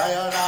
Jaya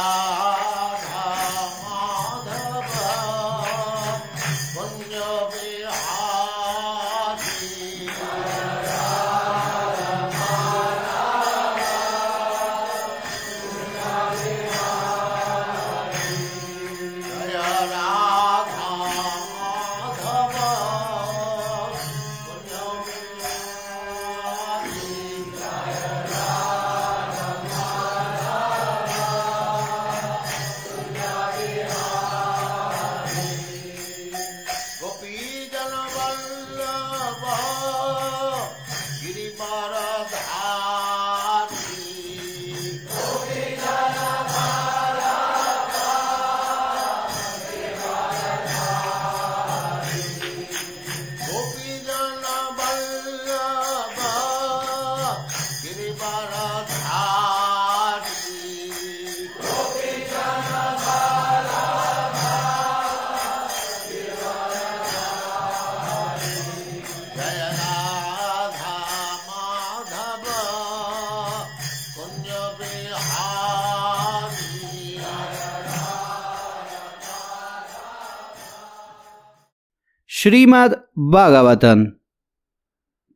Srimad Bhagavatam.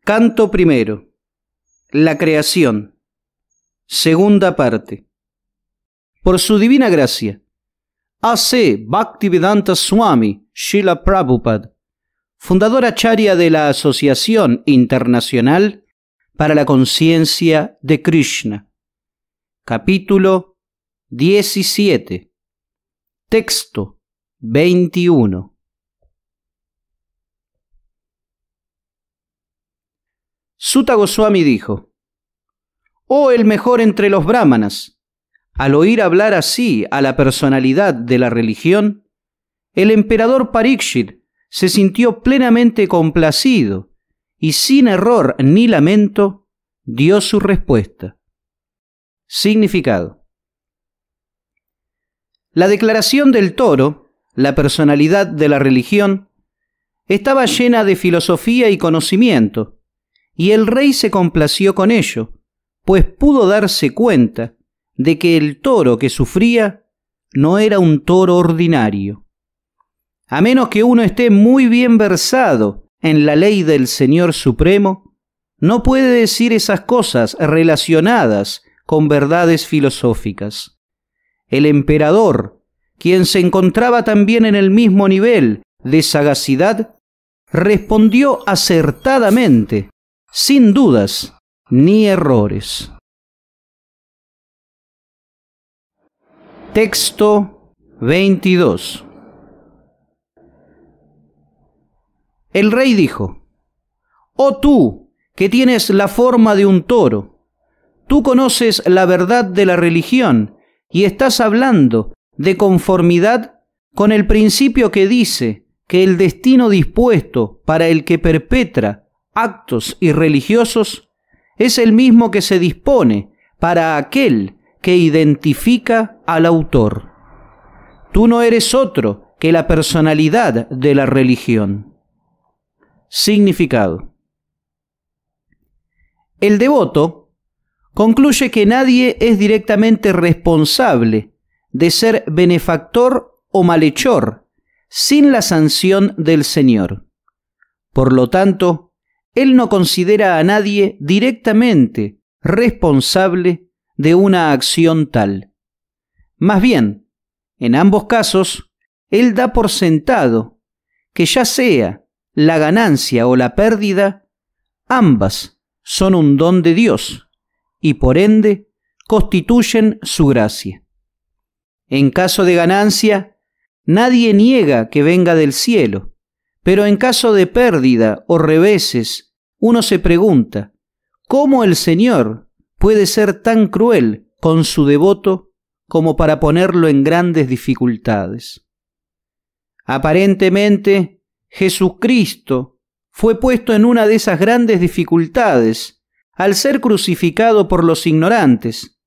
Canto primero. La creación. Segunda parte. Por su divina gracia. A.C. Bhaktivedanta Swami Shila Prabhupada, fundador acharya de la Asociación Internacional para la Conciencia de Krishna. Capítulo 17. Texto 21. Suta Goswami dijo, Oh el mejor entre los brahmanas, al oír hablar así a la personalidad de la religión, el emperador Parikshit se sintió plenamente complacido y sin error ni lamento dio su respuesta. Significado. La declaración del toro, la personalidad de la religión, estaba llena de filosofía y conocimiento, y el rey se complació con ello, pues pudo darse cuenta de que el toro que sufría no era un toro ordinario. A menos que uno esté muy bien versado en la ley del Señor Supremo, no puede decir esas cosas relacionadas con verdades filosóficas. El emperador, quien se encontraba también en el mismo nivel de sagacidad, respondió acertadamente sin dudas ni errores. Texto 22 El rey dijo, Oh tú, que tienes la forma de un toro, tú conoces la verdad de la religión y estás hablando de conformidad con el principio que dice que el destino dispuesto para el que perpetra actos y religiosos es el mismo que se dispone para aquel que identifica al autor. Tú no eres otro que la personalidad de la religión. Significado. El devoto concluye que nadie es directamente responsable de ser benefactor o malhechor sin la sanción del Señor. Por lo tanto, él no considera a nadie directamente responsable de una acción tal. Más bien, en ambos casos, Él da por sentado que ya sea la ganancia o la pérdida, ambas son un don de Dios y por ende constituyen su gracia. En caso de ganancia, nadie niega que venga del cielo, pero en caso de pérdida o reveses uno se pregunta, ¿cómo el Señor puede ser tan cruel con su devoto como para ponerlo en grandes dificultades? Aparentemente, Jesucristo fue puesto en una de esas grandes dificultades al ser crucificado por los ignorantes,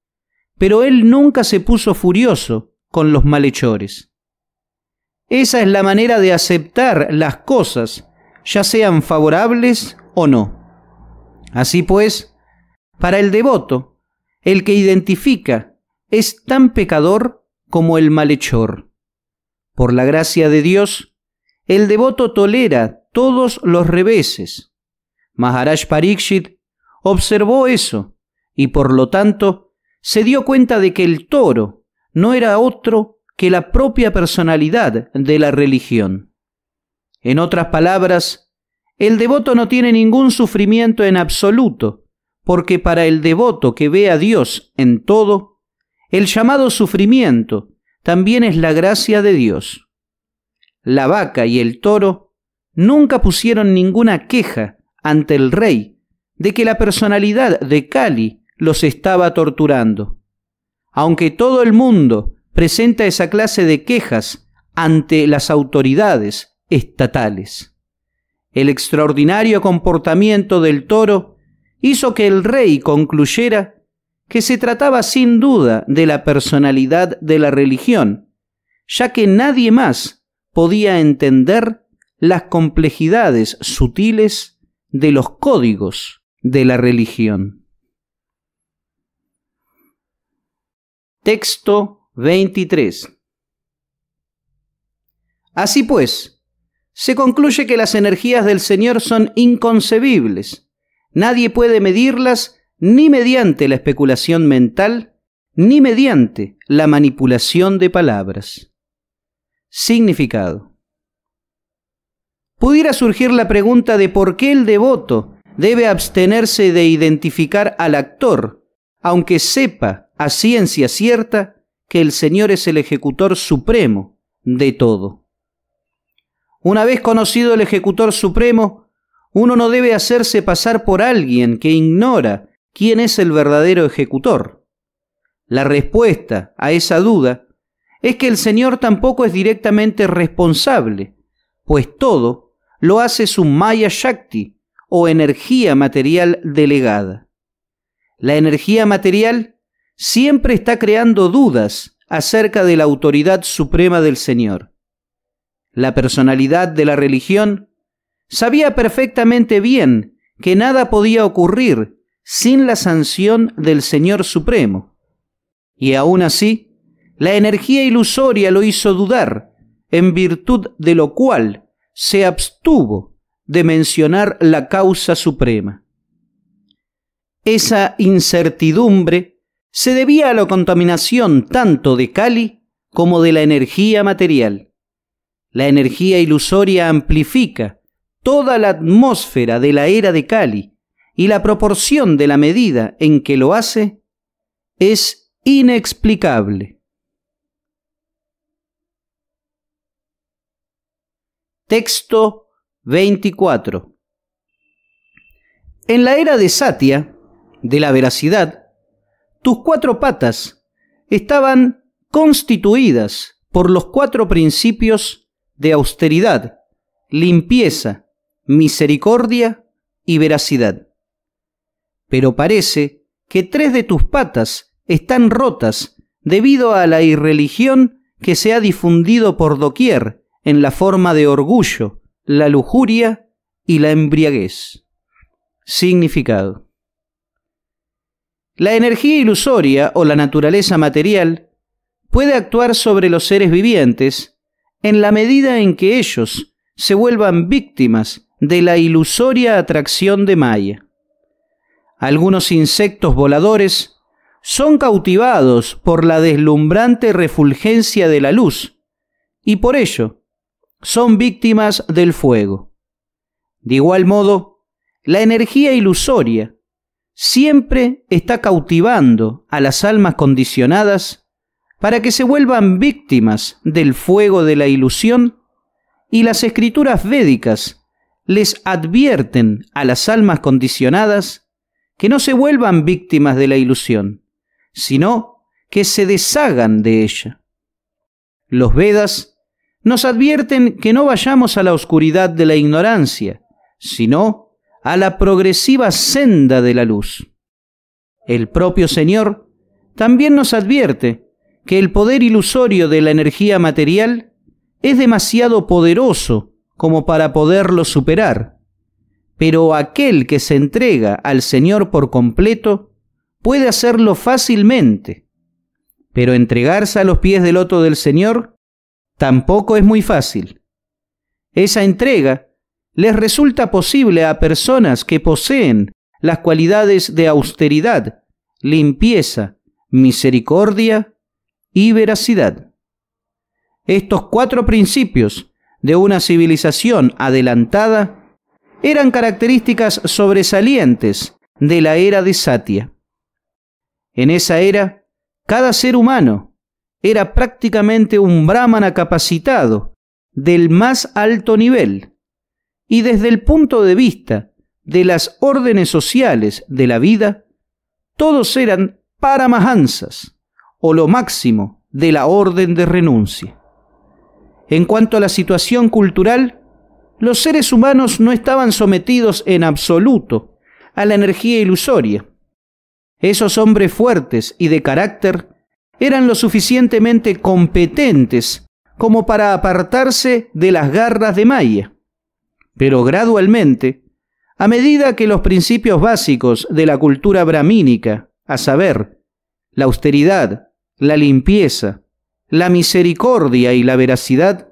pero él nunca se puso furioso con los malhechores. Esa es la manera de aceptar las cosas, ya sean favorables o no. Así pues, para el devoto, el que identifica es tan pecador como el malhechor. Por la gracia de Dios, el devoto tolera todos los reveses. Maharaj Parikshit observó eso y por lo tanto se dio cuenta de que el toro no era otro que la propia personalidad de la religión. En otras palabras, el devoto no tiene ningún sufrimiento en absoluto, porque para el devoto que ve a Dios en todo, el llamado sufrimiento también es la gracia de Dios. La vaca y el toro nunca pusieron ninguna queja ante el rey de que la personalidad de Cali los estaba torturando. Aunque todo el mundo presenta esa clase de quejas ante las autoridades estatales. El extraordinario comportamiento del toro hizo que el rey concluyera que se trataba sin duda de la personalidad de la religión, ya que nadie más podía entender las complejidades sutiles de los códigos de la religión. Texto 23. Así pues, se concluye que las energías del Señor son inconcebibles. Nadie puede medirlas ni mediante la especulación mental, ni mediante la manipulación de palabras. Significado. Pudiera surgir la pregunta de por qué el devoto debe abstenerse de identificar al actor, aunque sepa a ciencia cierta que el Señor es el ejecutor supremo de todo. Una vez conocido el ejecutor supremo, uno no debe hacerse pasar por alguien que ignora quién es el verdadero ejecutor. La respuesta a esa duda es que el Señor tampoco es directamente responsable, pues todo lo hace su Maya Shakti o energía material delegada. La energía material siempre está creando dudas acerca de la autoridad suprema del Señor la personalidad de la religión, sabía perfectamente bien que nada podía ocurrir sin la sanción del Señor Supremo. Y aún así, la energía ilusoria lo hizo dudar, en virtud de lo cual se abstuvo de mencionar la causa suprema. Esa incertidumbre se debía a la contaminación tanto de Cali como de la energía material. La energía ilusoria amplifica toda la atmósfera de la era de Kali y la proporción de la medida en que lo hace es inexplicable. Texto 24. En la era de Satya, de la veracidad, tus cuatro patas estaban constituidas por los cuatro principios de austeridad, limpieza, misericordia y veracidad. Pero parece que tres de tus patas están rotas debido a la irreligión que se ha difundido por doquier en la forma de orgullo, la lujuria y la embriaguez. Significado. La energía ilusoria o la naturaleza material puede actuar sobre los seres vivientes en la medida en que ellos se vuelvan víctimas de la ilusoria atracción de Maya. Algunos insectos voladores son cautivados por la deslumbrante refulgencia de la luz y por ello son víctimas del fuego. De igual modo, la energía ilusoria siempre está cautivando a las almas condicionadas para que se vuelvan víctimas del fuego de la ilusión, y las escrituras védicas les advierten a las almas condicionadas que no se vuelvan víctimas de la ilusión, sino que se deshagan de ella. Los Vedas nos advierten que no vayamos a la oscuridad de la ignorancia, sino a la progresiva senda de la luz. El propio Señor también nos advierte que el poder ilusorio de la energía material es demasiado poderoso como para poderlo superar, pero aquel que se entrega al Señor por completo puede hacerlo fácilmente, pero entregarse a los pies del loto del Señor tampoco es muy fácil. Esa entrega les resulta posible a personas que poseen las cualidades de austeridad, limpieza, misericordia y veracidad. Estos cuatro principios de una civilización adelantada eran características sobresalientes de la era de Satya. En esa era, cada ser humano era prácticamente un brahmana capacitado del más alto nivel, y desde el punto de vista de las órdenes sociales de la vida, todos eran paramahansas o lo máximo de la orden de renuncia. En cuanto a la situación cultural, los seres humanos no estaban sometidos en absoluto a la energía ilusoria. Esos hombres fuertes y de carácter eran lo suficientemente competentes como para apartarse de las garras de Maya. Pero gradualmente, a medida que los principios básicos de la cultura bramínica, a saber, la austeridad, la limpieza, la misericordia y la veracidad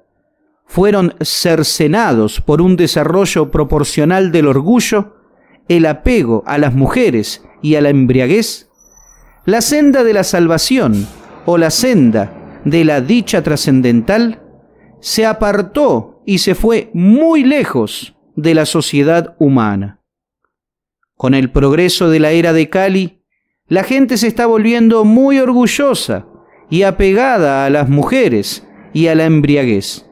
fueron cercenados por un desarrollo proporcional del orgullo, el apego a las mujeres y a la embriaguez, la senda de la salvación o la senda de la dicha trascendental se apartó y se fue muy lejos de la sociedad humana. Con el progreso de la era de Cali, la gente se está volviendo muy orgullosa y apegada a las mujeres y a la embriaguez.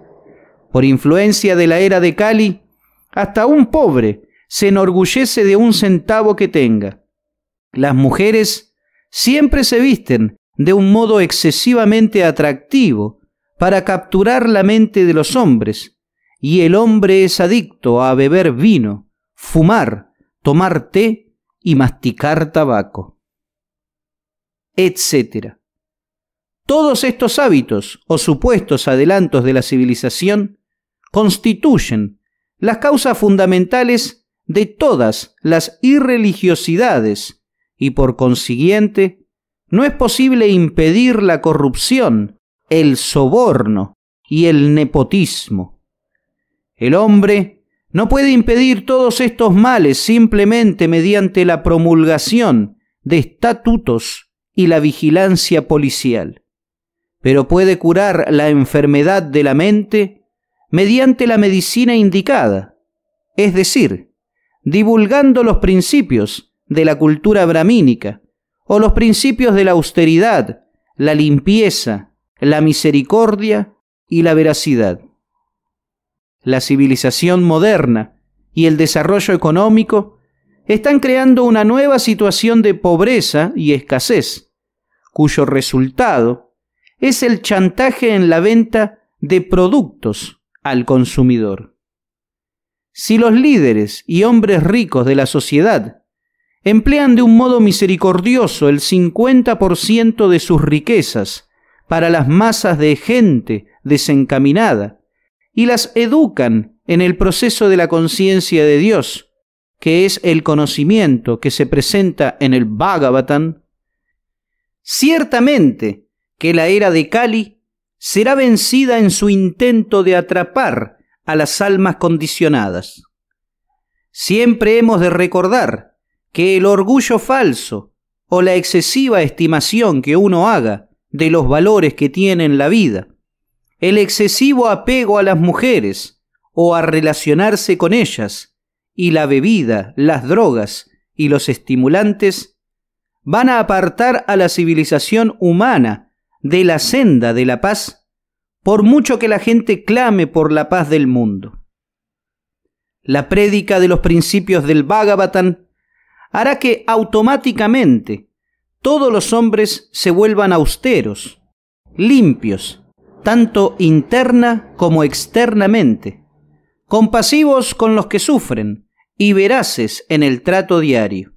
Por influencia de la era de Cali, hasta un pobre se enorgullece de un centavo que tenga. Las mujeres siempre se visten de un modo excesivamente atractivo para capturar la mente de los hombres, y el hombre es adicto a beber vino, fumar, tomar té y masticar tabaco etc. Todos estos hábitos o supuestos adelantos de la civilización constituyen las causas fundamentales de todas las irreligiosidades y por consiguiente no es posible impedir la corrupción, el soborno y el nepotismo. El hombre no puede impedir todos estos males simplemente mediante la promulgación de estatutos y la vigilancia policial, pero puede curar la enfermedad de la mente mediante la medicina indicada, es decir, divulgando los principios de la cultura brahmínica o los principios de la austeridad, la limpieza, la misericordia y la veracidad. La civilización moderna y el desarrollo económico están creando una nueva situación de pobreza y escasez, cuyo resultado es el chantaje en la venta de productos al consumidor. Si los líderes y hombres ricos de la sociedad emplean de un modo misericordioso el 50% de sus riquezas para las masas de gente desencaminada y las educan en el proceso de la conciencia de Dios, que es el conocimiento que se presenta en el Bhagavatam, Ciertamente que la era de Cali será vencida en su intento de atrapar a las almas condicionadas. Siempre hemos de recordar que el orgullo falso o la excesiva estimación que uno haga de los valores que tiene en la vida, el excesivo apego a las mujeres o a relacionarse con ellas, y la bebida, las drogas y los estimulantes van a apartar a la civilización humana de la senda de la paz, por mucho que la gente clame por la paz del mundo. La prédica de los principios del Bhagavatam hará que automáticamente todos los hombres se vuelvan austeros, limpios, tanto interna como externamente, compasivos con los que sufren y veraces en el trato diario.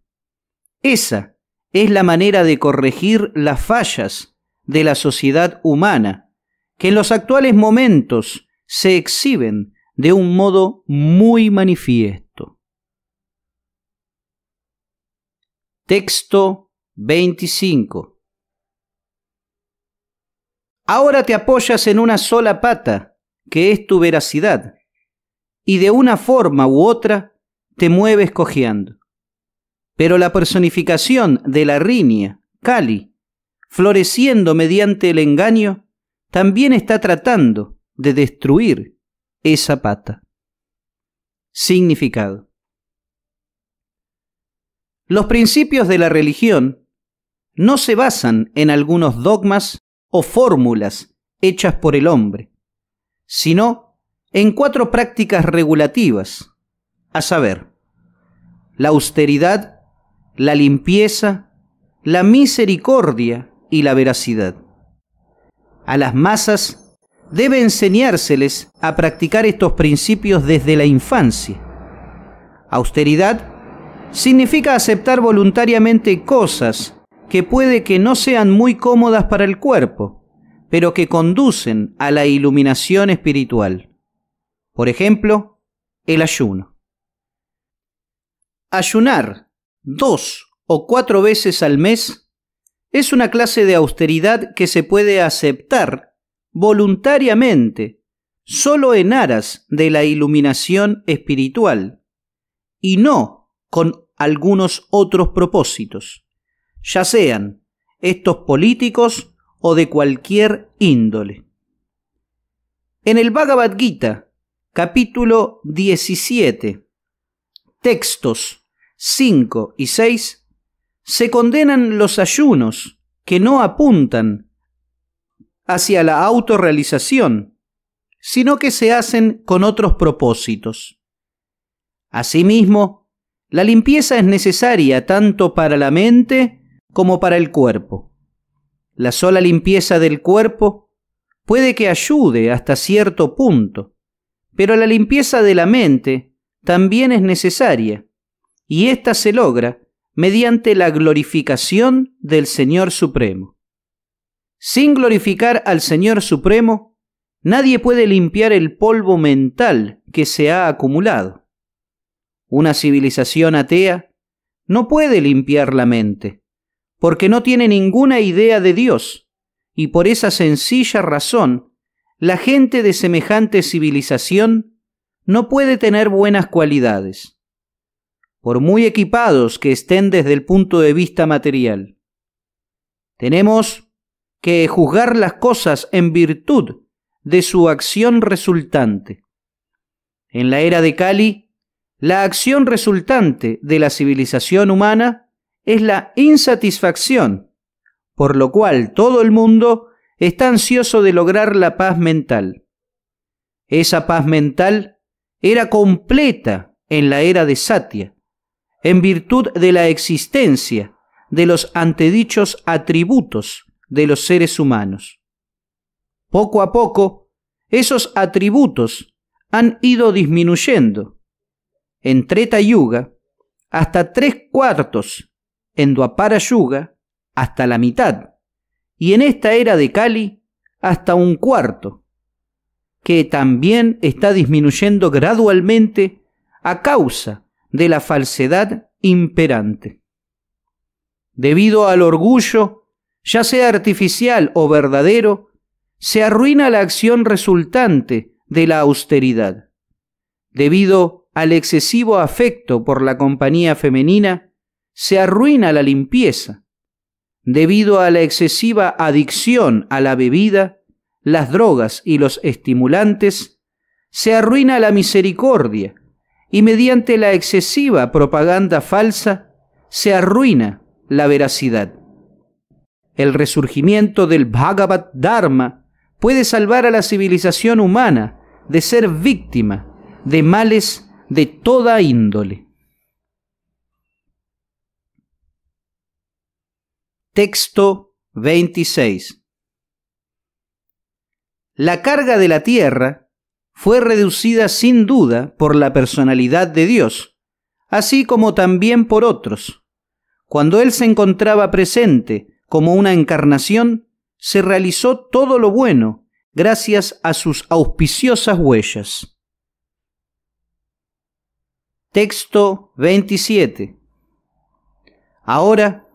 Esa es la manera de corregir las fallas de la sociedad humana, que en los actuales momentos se exhiben de un modo muy manifiesto. Texto 25. Ahora te apoyas en una sola pata, que es tu veracidad, y de una forma u otra te mueves cojeando pero la personificación de la riña, Kali, floreciendo mediante el engaño, también está tratando de destruir esa pata. Significado. Los principios de la religión no se basan en algunos dogmas o fórmulas hechas por el hombre, sino en cuatro prácticas regulativas, a saber, la austeridad, la limpieza, la misericordia y la veracidad. A las masas debe enseñárseles a practicar estos principios desde la infancia. Austeridad significa aceptar voluntariamente cosas que puede que no sean muy cómodas para el cuerpo, pero que conducen a la iluminación espiritual. Por ejemplo, el ayuno. Ayunar dos o cuatro veces al mes es una clase de austeridad que se puede aceptar voluntariamente, solo en aras de la iluminación espiritual, y no con algunos otros propósitos, ya sean estos políticos o de cualquier índole. En el Bhagavad Gita, capítulo 17, textos 5 y 6, se condenan los ayunos que no apuntan hacia la autorrealización, sino que se hacen con otros propósitos. Asimismo, la limpieza es necesaria tanto para la mente como para el cuerpo. La sola limpieza del cuerpo puede que ayude hasta cierto punto, pero la limpieza de la mente también es necesaria y ésta se logra mediante la glorificación del Señor Supremo. Sin glorificar al Señor Supremo, nadie puede limpiar el polvo mental que se ha acumulado. Una civilización atea no puede limpiar la mente, porque no tiene ninguna idea de Dios, y por esa sencilla razón, la gente de semejante civilización no puede tener buenas cualidades por muy equipados que estén desde el punto de vista material. Tenemos que juzgar las cosas en virtud de su acción resultante. En la era de Kali, la acción resultante de la civilización humana es la insatisfacción, por lo cual todo el mundo está ansioso de lograr la paz mental. Esa paz mental era completa en la era de Satya, en virtud de la existencia de los antedichos atributos de los seres humanos. Poco a poco, esos atributos han ido disminuyendo. En Treta Yuga, hasta tres cuartos, en Duapara Yuga, hasta la mitad, y en esta era de Kali, hasta un cuarto, que también está disminuyendo gradualmente a causa de la falsedad imperante. Debido al orgullo, ya sea artificial o verdadero, se arruina la acción resultante de la austeridad. Debido al excesivo afecto por la compañía femenina, se arruina la limpieza. Debido a la excesiva adicción a la bebida, las drogas y los estimulantes, se arruina la misericordia y mediante la excesiva propaganda falsa se arruina la veracidad. El resurgimiento del Bhagavad Dharma puede salvar a la civilización humana de ser víctima de males de toda índole. Texto 26. La carga de la tierra fue reducida sin duda por la personalidad de Dios, así como también por otros. Cuando Él se encontraba presente como una encarnación, se realizó todo lo bueno gracias a sus auspiciosas huellas. Texto 27. Ahora,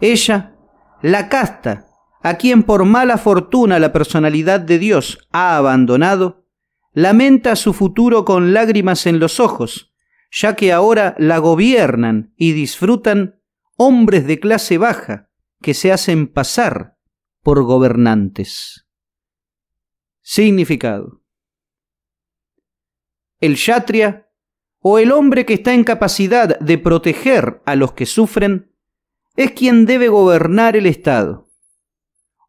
ella, la casta, a quien por mala fortuna la personalidad de Dios ha abandonado, lamenta su futuro con lágrimas en los ojos, ya que ahora la gobiernan y disfrutan hombres de clase baja que se hacen pasar por gobernantes. Significado. El yatria, o el hombre que está en capacidad de proteger a los que sufren, es quien debe gobernar el Estado.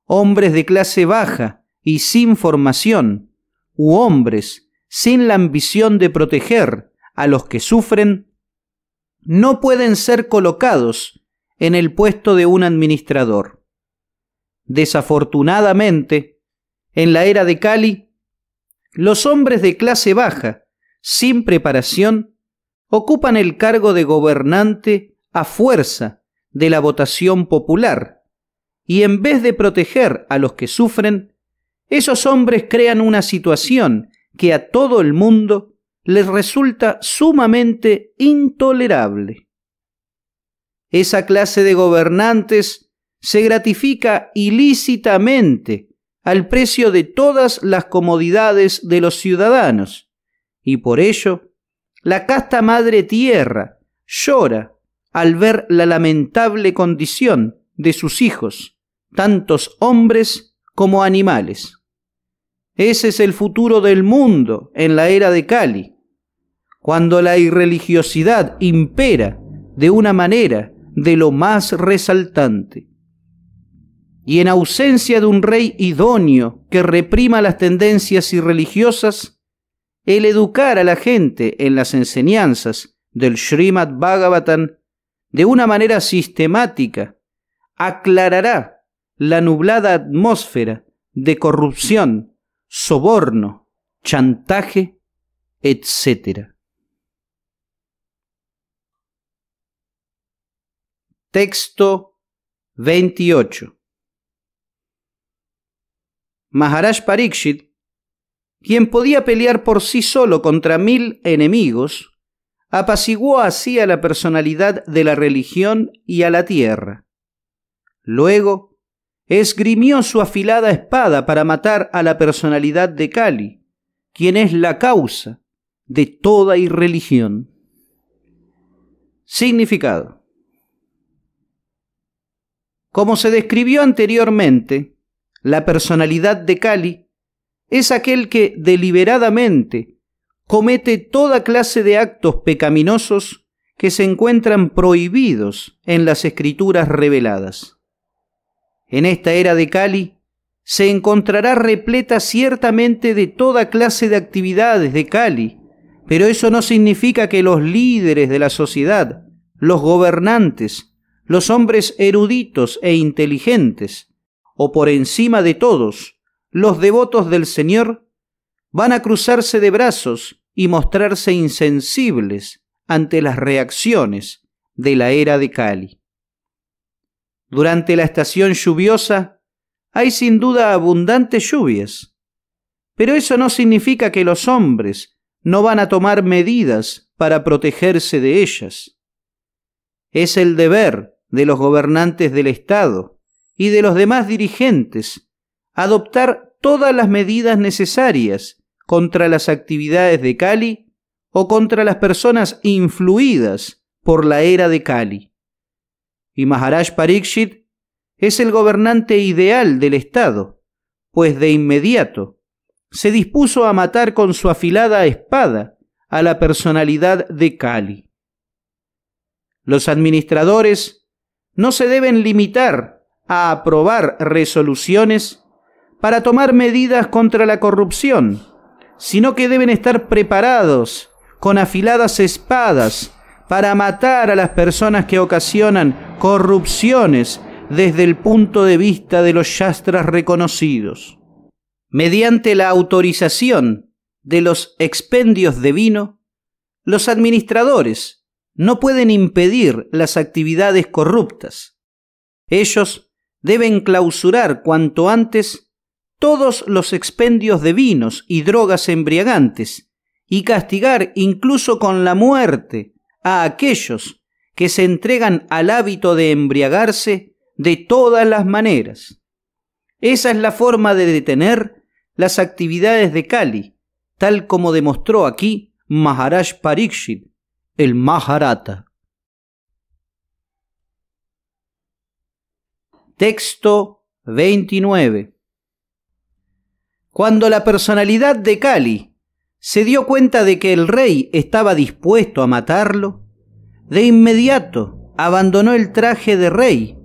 Hombres de clase baja y sin formación u hombres sin la ambición de proteger a los que sufren, no pueden ser colocados en el puesto de un administrador. Desafortunadamente, en la era de Cali, los hombres de clase baja, sin preparación, ocupan el cargo de gobernante a fuerza de la votación popular, y en vez de proteger a los que sufren, esos hombres crean una situación que a todo el mundo les resulta sumamente intolerable. Esa clase de gobernantes se gratifica ilícitamente al precio de todas las comodidades de los ciudadanos, y por ello la casta madre tierra llora al ver la lamentable condición de sus hijos, tantos hombres como animales. Ese es el futuro del mundo en la era de Kali, cuando la irreligiosidad impera de una manera de lo más resaltante. Y en ausencia de un rey idóneo que reprima las tendencias irreligiosas, el educar a la gente en las enseñanzas del Srimad Bhagavatam de una manera sistemática aclarará la nublada atmósfera de corrupción soborno, chantaje, etc. Texto 28. Maharaj Parikshit, quien podía pelear por sí solo contra mil enemigos, apaciguó así a la personalidad de la religión y a la tierra. Luego esgrimió su afilada espada para matar a la personalidad de Cali, quien es la causa de toda irreligión. Significado. Como se describió anteriormente, la personalidad de Cali es aquel que deliberadamente comete toda clase de actos pecaminosos que se encuentran prohibidos en las escrituras reveladas en esta era de Cali, se encontrará repleta ciertamente de toda clase de actividades de Cali, pero eso no significa que los líderes de la sociedad, los gobernantes, los hombres eruditos e inteligentes, o por encima de todos, los devotos del Señor, van a cruzarse de brazos y mostrarse insensibles ante las reacciones de la era de Cali. Durante la estación lluviosa hay sin duda abundantes lluvias, pero eso no significa que los hombres no van a tomar medidas para protegerse de ellas. Es el deber de los gobernantes del Estado y de los demás dirigentes adoptar todas las medidas necesarias contra las actividades de Cali o contra las personas influidas por la era de Cali y Maharaj Parikshit es el gobernante ideal del Estado, pues de inmediato se dispuso a matar con su afilada espada a la personalidad de Kali. Los administradores no se deben limitar a aprobar resoluciones para tomar medidas contra la corrupción, sino que deben estar preparados con afiladas espadas para matar a las personas que ocasionan corrupciones desde el punto de vista de los yastras reconocidos. Mediante la autorización de los expendios de vino, los administradores no pueden impedir las actividades corruptas. Ellos deben clausurar cuanto antes todos los expendios de vinos y drogas embriagantes y castigar incluso con la muerte a aquellos que se entregan al hábito de embriagarse de todas las maneras. Esa es la forma de detener las actividades de Kali, tal como demostró aquí Maharaj Parikshit, el Maharata. Texto 29. Cuando la personalidad de Kali se dio cuenta de que el rey estaba dispuesto a matarlo, de inmediato abandonó el traje de rey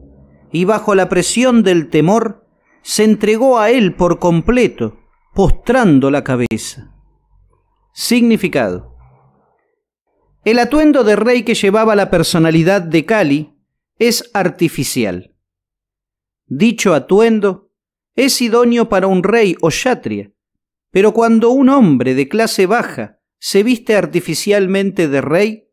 y bajo la presión del temor se entregó a él por completo, postrando la cabeza. Significado. El atuendo de rey que llevaba la personalidad de Kali es artificial. Dicho atuendo es idóneo para un rey o Shatria. Pero cuando un hombre de clase baja se viste artificialmente de rey,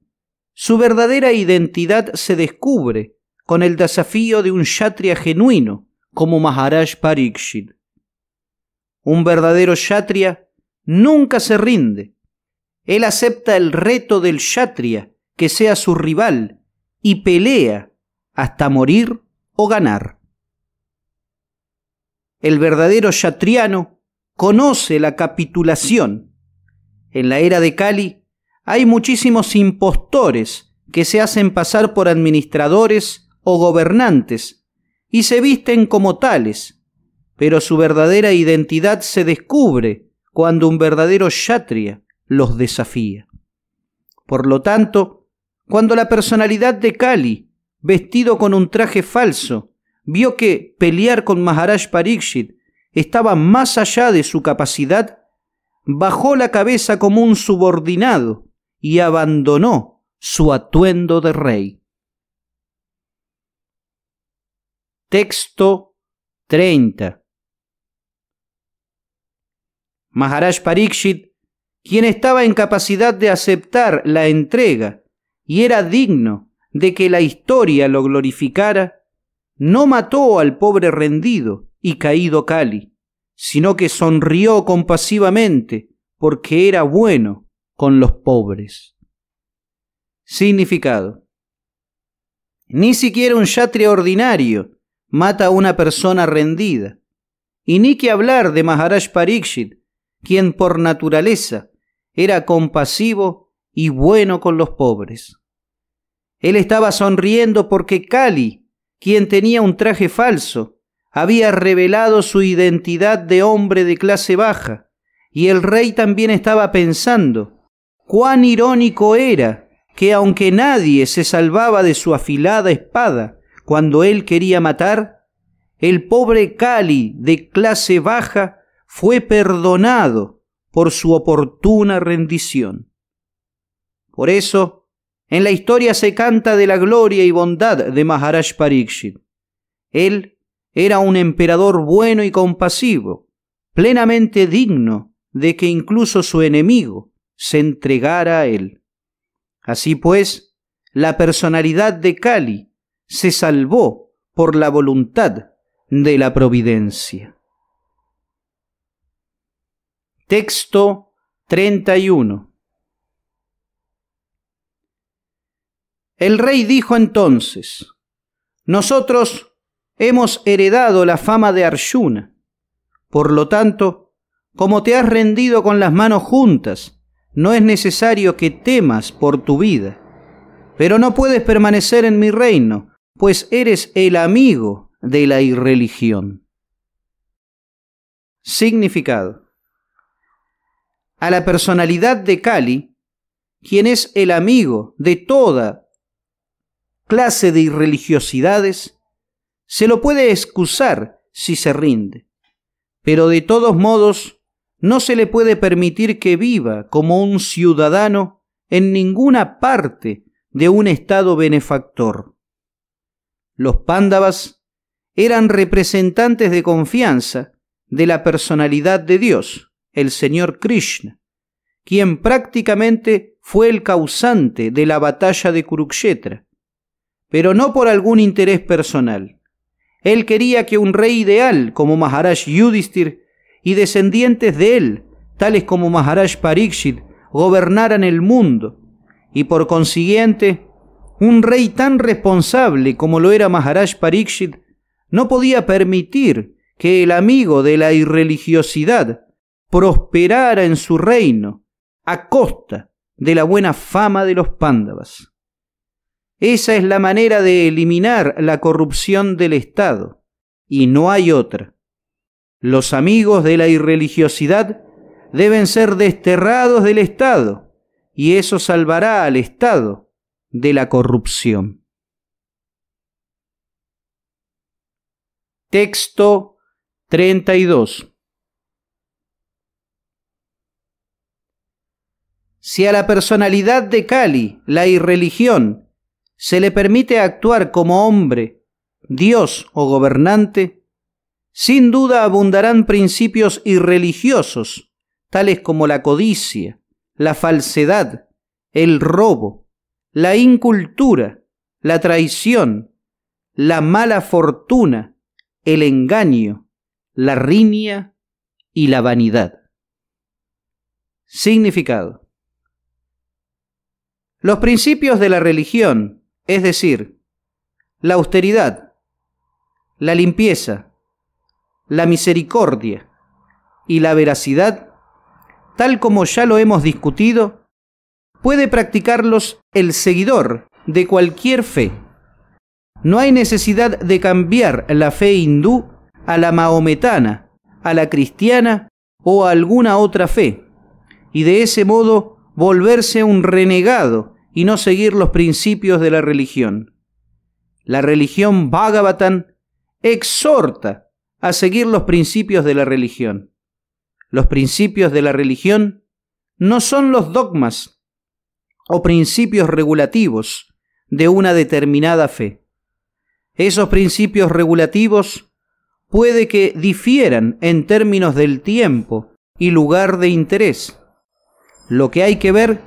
su verdadera identidad se descubre con el desafío de un yatria genuino como Maharaj Parikshit. Un verdadero yatria nunca se rinde. Él acepta el reto del yatria que sea su rival y pelea hasta morir o ganar. El verdadero yatriano conoce la capitulación. En la era de Kali hay muchísimos impostores que se hacen pasar por administradores o gobernantes y se visten como tales, pero su verdadera identidad se descubre cuando un verdadero yatria los desafía. Por lo tanto, cuando la personalidad de Kali, vestido con un traje falso, vio que pelear con Maharaj Pariksit estaba más allá de su capacidad, bajó la cabeza como un subordinado y abandonó su atuendo de rey. Texto 30 Maharaj Parikshit, quien estaba en capacidad de aceptar la entrega y era digno de que la historia lo glorificara, no mató al pobre rendido, y caído Kali, sino que sonrió compasivamente porque era bueno con los pobres. Significado. Ni siquiera un yatri ordinario mata a una persona rendida, y ni que hablar de Maharaj Pariksit, quien por naturaleza era compasivo y bueno con los pobres. Él estaba sonriendo porque Kali, quien tenía un traje falso, había revelado su identidad de hombre de clase baja, y el rey también estaba pensando cuán irónico era que aunque nadie se salvaba de su afilada espada cuando él quería matar, el pobre Kali de clase baja fue perdonado por su oportuna rendición. Por eso, en la historia se canta de la gloria y bondad de Maharaj Pariksit. Él era un emperador bueno y compasivo, plenamente digno de que incluso su enemigo se entregara a él. Así pues, la personalidad de Cali se salvó por la voluntad de la providencia. Texto 31 El rey dijo entonces, Nosotros hemos heredado la fama de Arjuna. Por lo tanto, como te has rendido con las manos juntas, no es necesario que temas por tu vida. Pero no puedes permanecer en mi reino, pues eres el amigo de la irreligión. Significado. A la personalidad de Kali, quien es el amigo de toda clase de irreligiosidades, se lo puede excusar si se rinde, pero de todos modos no se le puede permitir que viva como un ciudadano en ninguna parte de un Estado benefactor. Los pándavas eran representantes de confianza de la personalidad de Dios, el Señor Krishna, quien prácticamente fue el causante de la batalla de Kurukshetra, pero no por algún interés personal. Él quería que un rey ideal como Maharaj Yudhisthir y descendientes de él, tales como Maharaj Parikshit, gobernaran el mundo y por consiguiente un rey tan responsable como lo era Maharaj Parikshit no podía permitir que el amigo de la irreligiosidad prosperara en su reino a costa de la buena fama de los pándavas. Esa es la manera de eliminar la corrupción del Estado, y no hay otra. Los amigos de la irreligiosidad deben ser desterrados del Estado, y eso salvará al Estado de la corrupción. Texto 32. Si a la personalidad de Cali, la irreligión, se le permite actuar como hombre, Dios o gobernante, sin duda abundarán principios irreligiosos, tales como la codicia, la falsedad, el robo, la incultura, la traición, la mala fortuna, el engaño, la riña y la vanidad. Significado. Los principios de la religión es decir, la austeridad, la limpieza, la misericordia y la veracidad, tal como ya lo hemos discutido, puede practicarlos el seguidor de cualquier fe. No hay necesidad de cambiar la fe hindú a la maometana, a la cristiana o a alguna otra fe, y de ese modo volverse un renegado y no seguir los principios de la religión. La religión Bhagavatam exhorta a seguir los principios de la religión. Los principios de la religión no son los dogmas o principios regulativos de una determinada fe. Esos principios regulativos puede que difieran en términos del tiempo y lugar de interés. Lo que hay que ver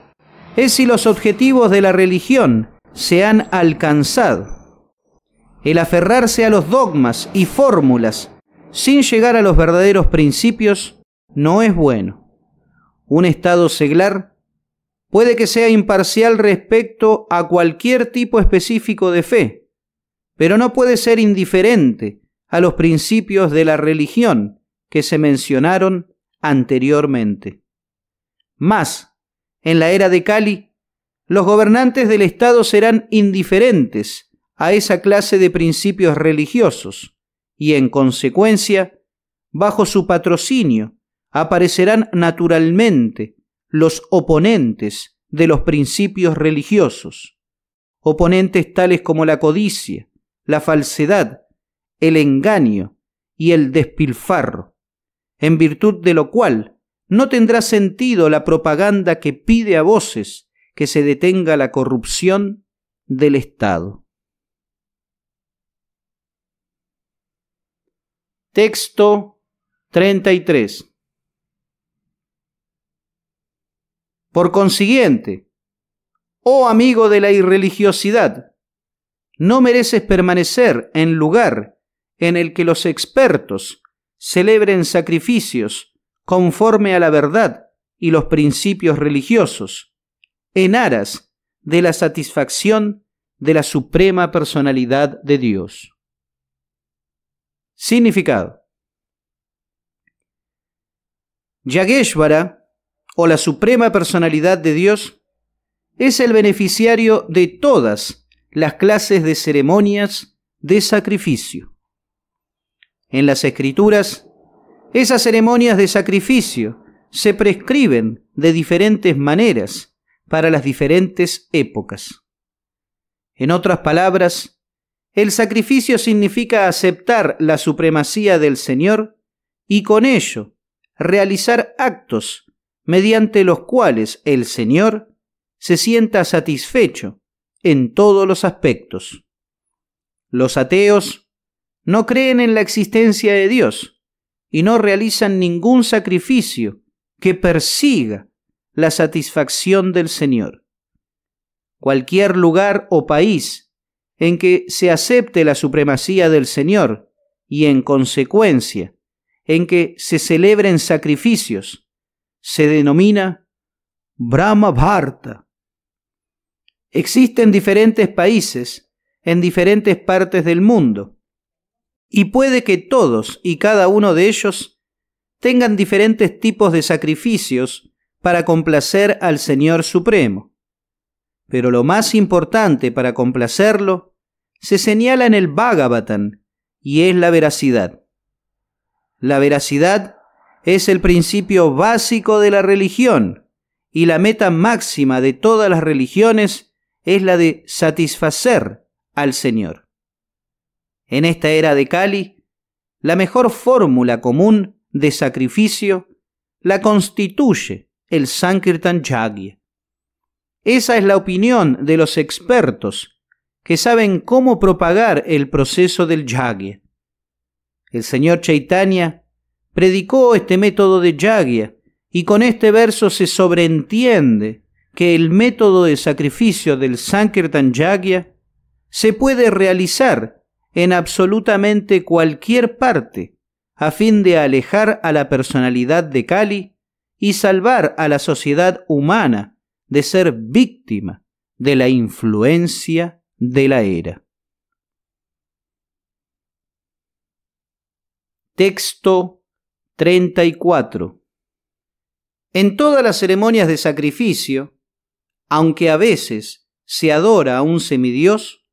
es si los objetivos de la religión se han alcanzado. El aferrarse a los dogmas y fórmulas sin llegar a los verdaderos principios no es bueno. Un Estado seglar puede que sea imparcial respecto a cualquier tipo específico de fe, pero no puede ser indiferente a los principios de la religión que se mencionaron anteriormente. Más, en la era de Cali, los gobernantes del Estado serán indiferentes a esa clase de principios religiosos y, en consecuencia, bajo su patrocinio aparecerán naturalmente los oponentes de los principios religiosos, oponentes tales como la codicia, la falsedad, el engaño y el despilfarro, en virtud de lo cual no tendrá sentido la propaganda que pide a voces que se detenga la corrupción del Estado. Texto 33. Por consiguiente, oh amigo de la irreligiosidad, no mereces permanecer en lugar en el que los expertos celebren sacrificios conforme a la verdad y los principios religiosos, en aras de la satisfacción de la suprema personalidad de Dios. Significado. Yageshvara, o la suprema personalidad de Dios, es el beneficiario de todas las clases de ceremonias de sacrificio. En las escrituras, esas ceremonias de sacrificio se prescriben de diferentes maneras para las diferentes épocas. En otras palabras, el sacrificio significa aceptar la supremacía del Señor y con ello realizar actos mediante los cuales el Señor se sienta satisfecho en todos los aspectos. Los ateos no creen en la existencia de Dios, y no realizan ningún sacrificio que persiga la satisfacción del Señor. Cualquier lugar o país en que se acepte la supremacía del Señor y en consecuencia en que se celebren sacrificios, se denomina Brahma Bharta. Existen diferentes países en diferentes partes del mundo y puede que todos y cada uno de ellos tengan diferentes tipos de sacrificios para complacer al Señor Supremo. Pero lo más importante para complacerlo se señala en el Bhagavatam y es la veracidad. La veracidad es el principio básico de la religión y la meta máxima de todas las religiones es la de satisfacer al Señor en esta era de Cali, la mejor fórmula común de sacrificio la constituye el Sankirtan Yagya. Esa es la opinión de los expertos que saben cómo propagar el proceso del Yagya. El señor Chaitanya predicó este método de Yagya y con este verso se sobreentiende que el método de sacrificio del Sankirtan Yagya se puede realizar en absolutamente cualquier parte, a fin de alejar a la personalidad de Cali y salvar a la sociedad humana de ser víctima de la influencia de la era. Texto 34. En todas las ceremonias de sacrificio, aunque a veces se adora a un semidios,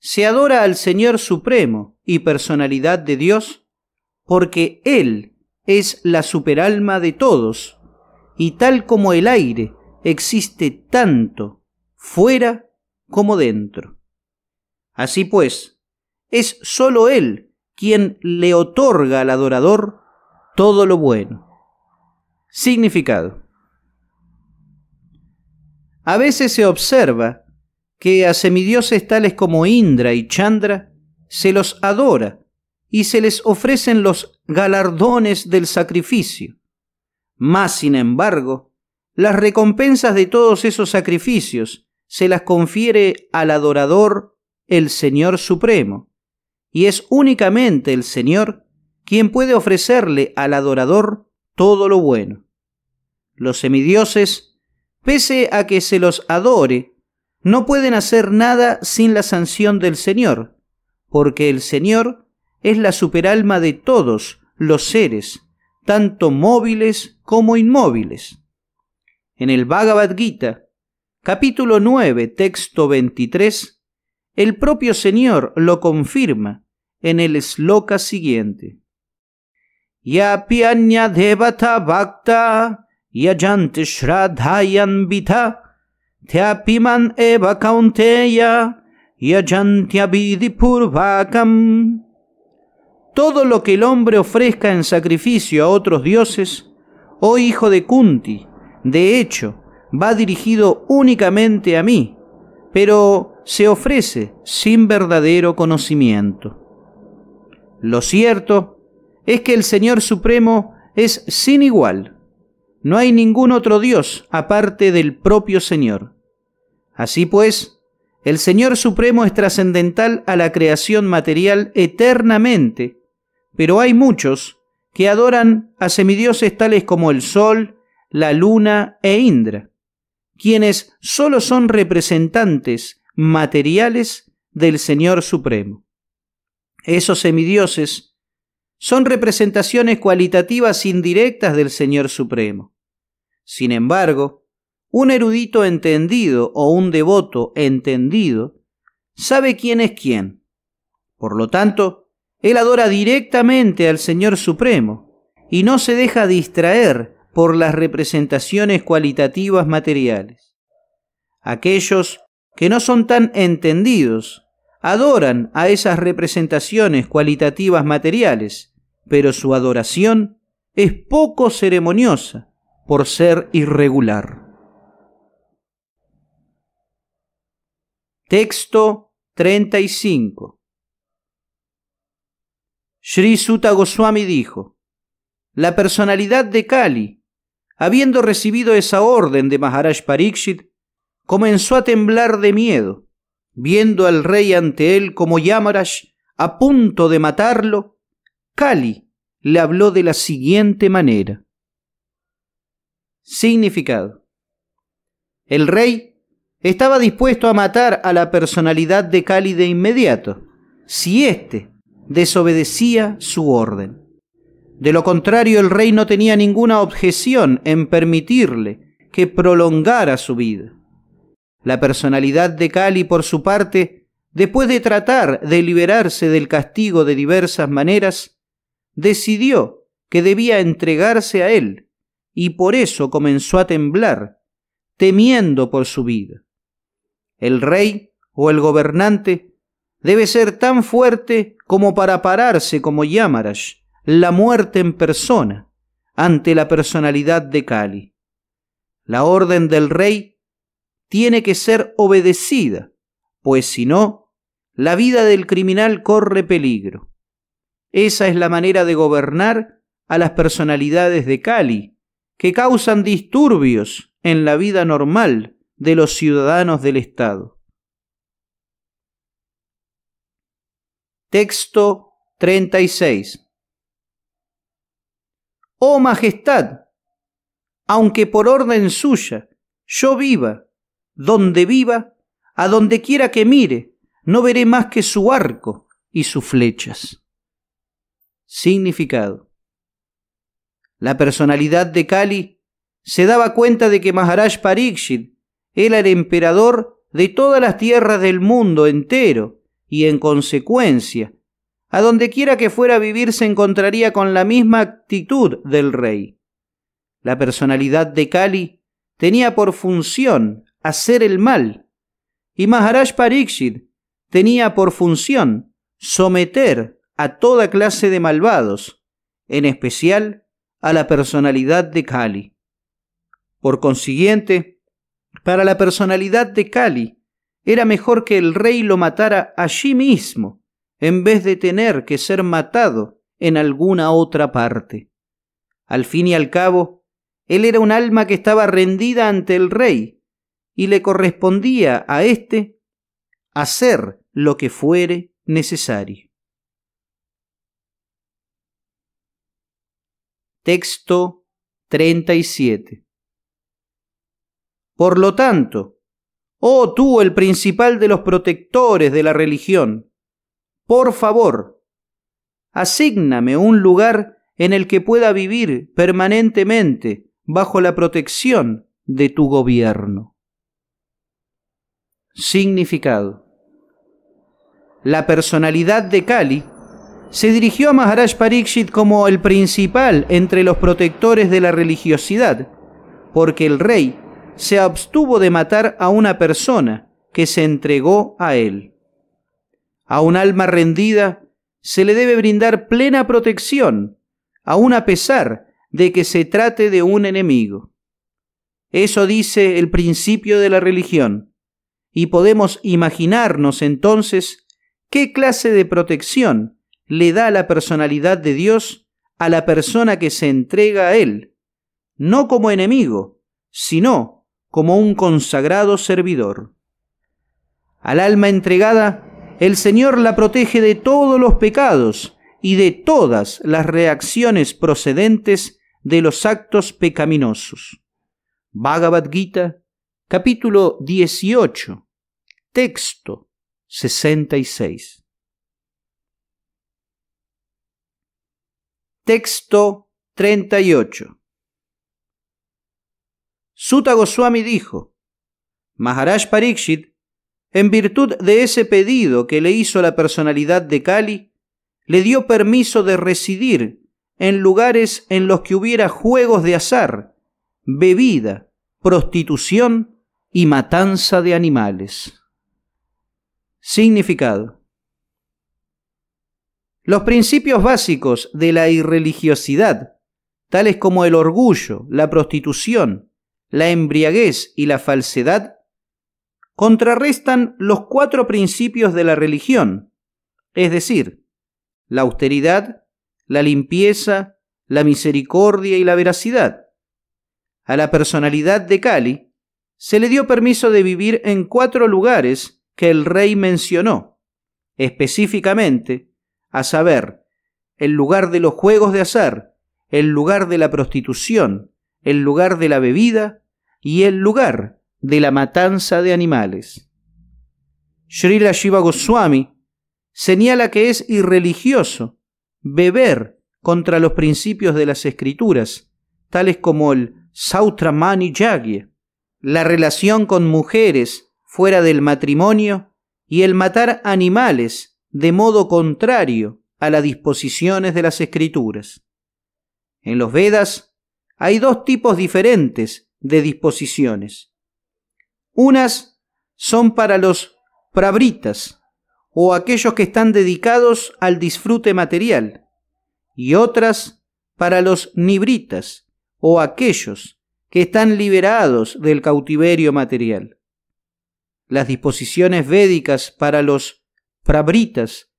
se adora al Señor Supremo y personalidad de Dios, porque Él es la superalma de todos, y tal como el aire existe tanto fuera como dentro. Así pues, es sólo Él quien le otorga al adorador todo lo bueno. Significado. A veces se observa que a semidioses tales como Indra y Chandra se los adora y se les ofrecen los galardones del sacrificio. Mas sin embargo, las recompensas de todos esos sacrificios se las confiere al adorador el Señor Supremo, y es únicamente el Señor quien puede ofrecerle al adorador todo lo bueno. Los semidioses, pese a que se los adore, no pueden hacer nada sin la sanción del Señor, porque el Señor es la superalma de todos los seres, tanto móviles como inmóviles. En el Bhagavad Gita, capítulo 9, texto 23, el propio Señor lo confirma en el esloca siguiente. pianya devata bhakta yajante shradhayan vita piman eva kaunteya, purvakam. Todo lo que el hombre ofrezca en sacrificio a otros dioses, oh hijo de Kunti, de hecho, va dirigido únicamente a mí, pero se ofrece sin verdadero conocimiento. Lo cierto es que el Señor Supremo es sin igual no hay ningún otro Dios aparte del propio Señor. Así pues, el Señor Supremo es trascendental a la creación material eternamente, pero hay muchos que adoran a semidioses tales como el Sol, la Luna e Indra, quienes solo son representantes materiales del Señor Supremo. Esos semidioses son representaciones cualitativas indirectas del Señor Supremo. Sin embargo, un erudito entendido o un devoto entendido sabe quién es quién. Por lo tanto, él adora directamente al Señor Supremo y no se deja distraer por las representaciones cualitativas materiales. Aquellos que no son tan entendidos adoran a esas representaciones cualitativas materiales, pero su adoración es poco ceremoniosa por ser irregular. Texto 35 Sri Sutta Goswami dijo, La personalidad de Kali, habiendo recibido esa orden de Maharaj Parikshit, comenzó a temblar de miedo viendo al rey ante él como Yamarash a punto de matarlo, Kali le habló de la siguiente manera. Significado. El rey estaba dispuesto a matar a la personalidad de Kali de inmediato, si éste desobedecía su orden. De lo contrario, el rey no tenía ninguna objeción en permitirle que prolongara su vida. La personalidad de Kali por su parte, después de tratar de liberarse del castigo de diversas maneras, decidió que debía entregarse a él y por eso comenzó a temblar, temiendo por su vida. El rey o el gobernante debe ser tan fuerte como para pararse como Yamarash, la muerte en persona, ante la personalidad de Kali. La orden del rey tiene que ser obedecida, pues si no, la vida del criminal corre peligro. Esa es la manera de gobernar a las personalidades de Cali, que causan disturbios en la vida normal de los ciudadanos del Estado. Texto 36 Oh Majestad, aunque por orden suya yo viva donde viva, a donde quiera que mire, no veré más que su arco y sus flechas. Significado. La personalidad de Kali se daba cuenta de que Maharaj Pariksit era el emperador de todas las tierras del mundo entero y en consecuencia, a donde quiera que fuera a vivir se encontraría con la misma actitud del rey. La personalidad de Kali tenía por función hacer el mal. Y Maharaj Pariksit tenía por función someter a toda clase de malvados, en especial a la personalidad de Kali. Por consiguiente, para la personalidad de Kali era mejor que el rey lo matara allí mismo, en vez de tener que ser matado en alguna otra parte. Al fin y al cabo, él era un alma que estaba rendida ante el rey y le correspondía a éste hacer lo que fuere necesario. Texto 37. Por lo tanto, oh tú el principal de los protectores de la religión, por favor, asígname un lugar en el que pueda vivir permanentemente bajo la protección de tu gobierno significado. La personalidad de Kali se dirigió a Maharaj Pariksit como el principal entre los protectores de la religiosidad, porque el rey se abstuvo de matar a una persona que se entregó a él. A un alma rendida se le debe brindar plena protección, aun a pesar de que se trate de un enemigo. Eso dice el principio de la religión y podemos imaginarnos entonces qué clase de protección le da la personalidad de Dios a la persona que se entrega a Él, no como enemigo, sino como un consagrado servidor. Al alma entregada, el Señor la protege de todos los pecados y de todas las reacciones procedentes de los actos pecaminosos. Bhagavad Gita capítulo 18, texto 66. Texto 38. Suta Goswami dijo, Maharaj Parikshit, en virtud de ese pedido que le hizo la personalidad de Kali, le dio permiso de residir en lugares en los que hubiera juegos de azar, bebida, prostitución y matanza de animales. Significado. Los principios básicos de la irreligiosidad, tales como el orgullo, la prostitución, la embriaguez y la falsedad, contrarrestan los cuatro principios de la religión, es decir, la austeridad, la limpieza, la misericordia y la veracidad. A la personalidad de Cali, se le dio permiso de vivir en cuatro lugares que el rey mencionó, específicamente, a saber, el lugar de los juegos de azar, el lugar de la prostitución, el lugar de la bebida y el lugar de la matanza de animales. Srila Shiva Goswami señala que es irreligioso beber contra los principios de las escrituras, tales como el Sautramani Yagya, la relación con mujeres fuera del matrimonio y el matar animales de modo contrario a las disposiciones de las escrituras. En los Vedas hay dos tipos diferentes de disposiciones. Unas son para los prabritas o aquellos que están dedicados al disfrute material y otras para los nibritas o aquellos que están liberados del cautiverio material. Las disposiciones védicas para los prabritas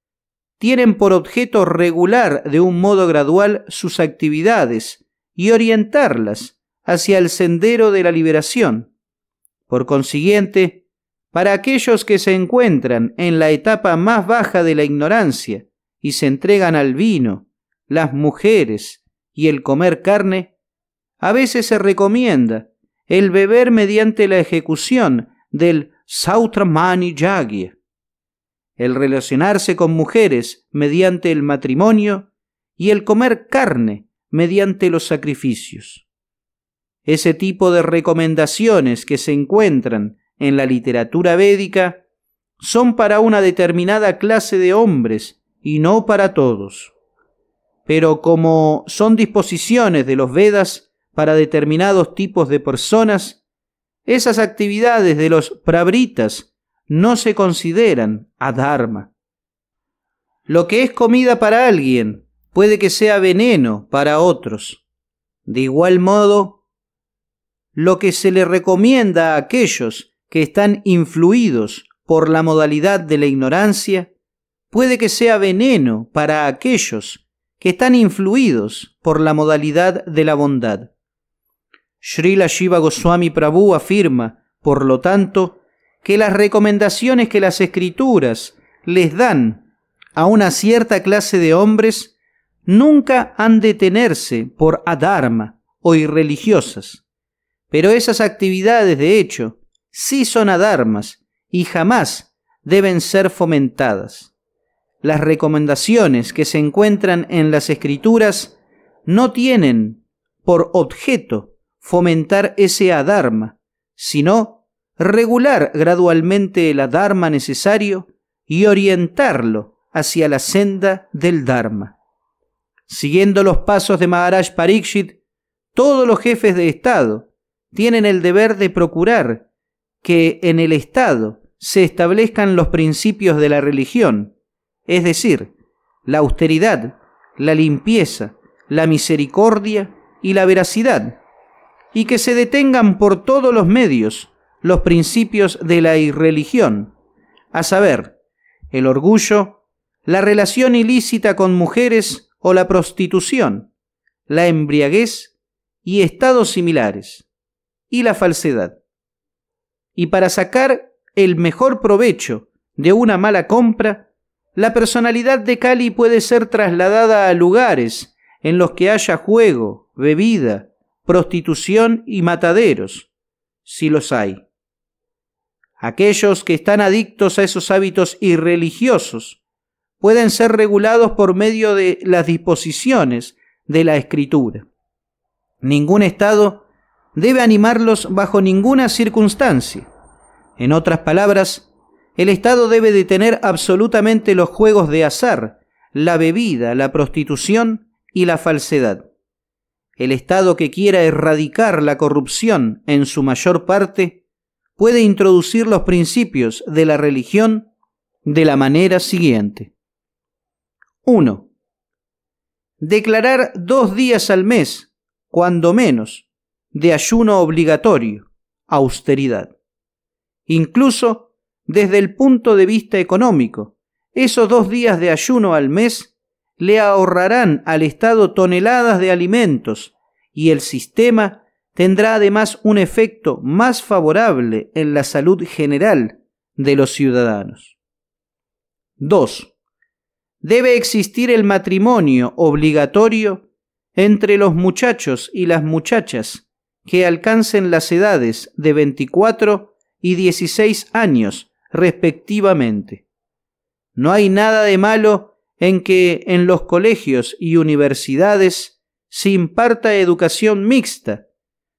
tienen por objeto regular de un modo gradual sus actividades y orientarlas hacia el sendero de la liberación. Por consiguiente, para aquellos que se encuentran en la etapa más baja de la ignorancia y se entregan al vino, las mujeres y el comer carne, a veces se recomienda el beber mediante la ejecución del Sautramani Yagya, el relacionarse con mujeres mediante el matrimonio y el comer carne mediante los sacrificios. Ese tipo de recomendaciones que se encuentran en la literatura védica son para una determinada clase de hombres y no para todos. Pero como son disposiciones de los Vedas, para determinados tipos de personas, esas actividades de los prabritas no se consideran adharma. Lo que es comida para alguien puede que sea veneno para otros. De igual modo, lo que se le recomienda a aquellos que están influidos por la modalidad de la ignorancia puede que sea veneno para aquellos que están influidos por la modalidad de la bondad. Srila Shiva Goswami Prabhu afirma, por lo tanto, que las recomendaciones que las escrituras les dan a una cierta clase de hombres nunca han de tenerse por adharma o irreligiosas. Pero esas actividades, de hecho, sí son adharmas y jamás deben ser fomentadas. Las recomendaciones que se encuentran en las escrituras no tienen por objeto fomentar ese adharma, sino regular gradualmente el adharma necesario y orientarlo hacia la senda del dharma. Siguiendo los pasos de Maharaj Pariksit, todos los jefes de Estado tienen el deber de procurar que en el Estado se establezcan los principios de la religión, es decir, la austeridad, la limpieza, la misericordia y la veracidad, y que se detengan por todos los medios los principios de la irreligión, a saber, el orgullo, la relación ilícita con mujeres o la prostitución, la embriaguez y estados similares, y la falsedad. Y para sacar el mejor provecho de una mala compra, la personalidad de Cali puede ser trasladada a lugares en los que haya juego, bebida, prostitución y mataderos, si los hay. Aquellos que están adictos a esos hábitos irreligiosos pueden ser regulados por medio de las disposiciones de la escritura. Ningún Estado debe animarlos bajo ninguna circunstancia. En otras palabras, el Estado debe detener absolutamente los juegos de azar, la bebida, la prostitución y la falsedad el Estado que quiera erradicar la corrupción en su mayor parte puede introducir los principios de la religión de la manera siguiente. 1. Declarar dos días al mes, cuando menos, de ayuno obligatorio, austeridad. Incluso desde el punto de vista económico, esos dos días de ayuno al mes le ahorrarán al Estado toneladas de alimentos y el sistema tendrá además un efecto más favorable en la salud general de los ciudadanos. 2. Debe existir el matrimonio obligatorio entre los muchachos y las muchachas que alcancen las edades de 24 y 16 años respectivamente. No hay nada de malo en que en los colegios y universidades se imparta educación mixta,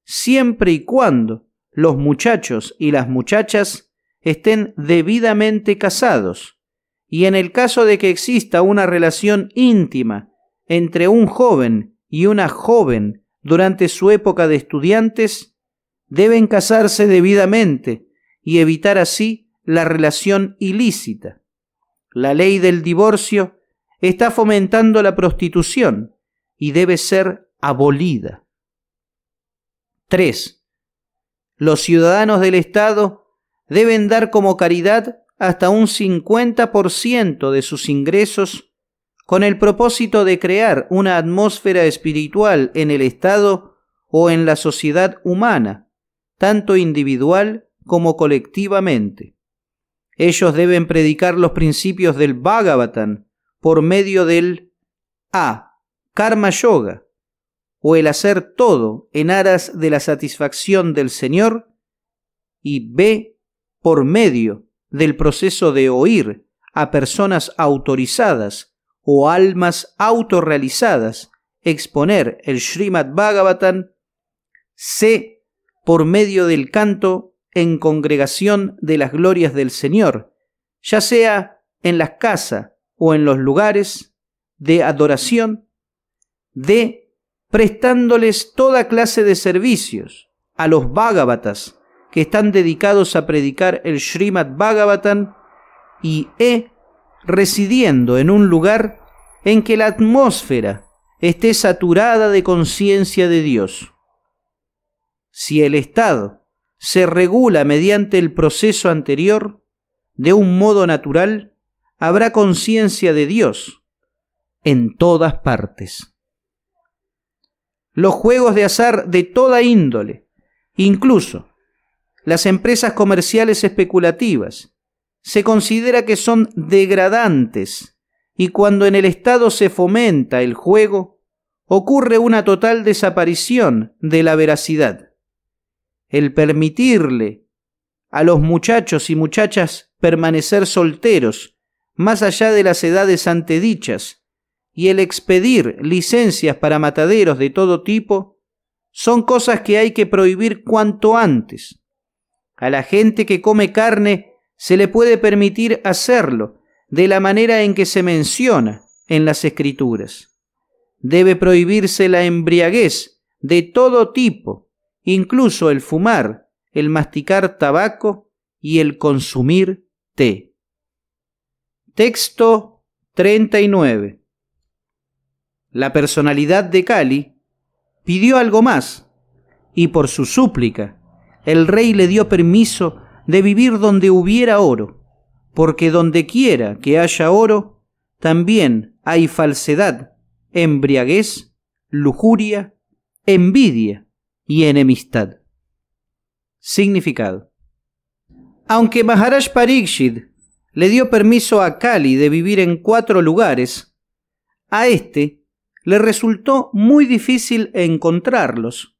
siempre y cuando los muchachos y las muchachas estén debidamente casados, y en el caso de que exista una relación íntima entre un joven y una joven durante su época de estudiantes, deben casarse debidamente y evitar así la relación ilícita. La ley del divorcio está fomentando la prostitución y debe ser abolida. 3. Los ciudadanos del Estado deben dar como caridad hasta un 50% de sus ingresos con el propósito de crear una atmósfera espiritual en el Estado o en la sociedad humana, tanto individual como colectivamente. Ellos deben predicar los principios del Bhagavatam por medio del A. Karma Yoga, o el hacer todo en aras de la satisfacción del Señor, y B. por medio del proceso de oír a personas autorizadas o almas autorrealizadas exponer el Srimad Bhagavatam, C. por medio del canto en congregación de las glorias del Señor, ya sea en las casas, o en los lugares de adoración, de prestándoles toda clase de servicios a los Bhagavatas que están dedicados a predicar el Srimad Bhagavatam y E residiendo en un lugar en que la atmósfera esté saturada de conciencia de Dios. Si el Estado se regula mediante el proceso anterior, de un modo natural, habrá conciencia de Dios en todas partes. Los juegos de azar de toda índole, incluso las empresas comerciales especulativas, se considera que son degradantes y cuando en el Estado se fomenta el juego, ocurre una total desaparición de la veracidad. El permitirle a los muchachos y muchachas permanecer solteros más allá de las edades antedichas, y el expedir licencias para mataderos de todo tipo, son cosas que hay que prohibir cuanto antes. A la gente que come carne se le puede permitir hacerlo de la manera en que se menciona en las escrituras. Debe prohibirse la embriaguez de todo tipo, incluso el fumar, el masticar tabaco y el consumir té. Texto 39. La personalidad de Kali pidió algo más, y por su súplica, el rey le dio permiso de vivir donde hubiera oro, porque donde quiera que haya oro, también hay falsedad, embriaguez, lujuria, envidia y enemistad. Significado. Aunque Maharaj Parikshit le dio permiso a Kali de vivir en cuatro lugares, a este le resultó muy difícil encontrarlos,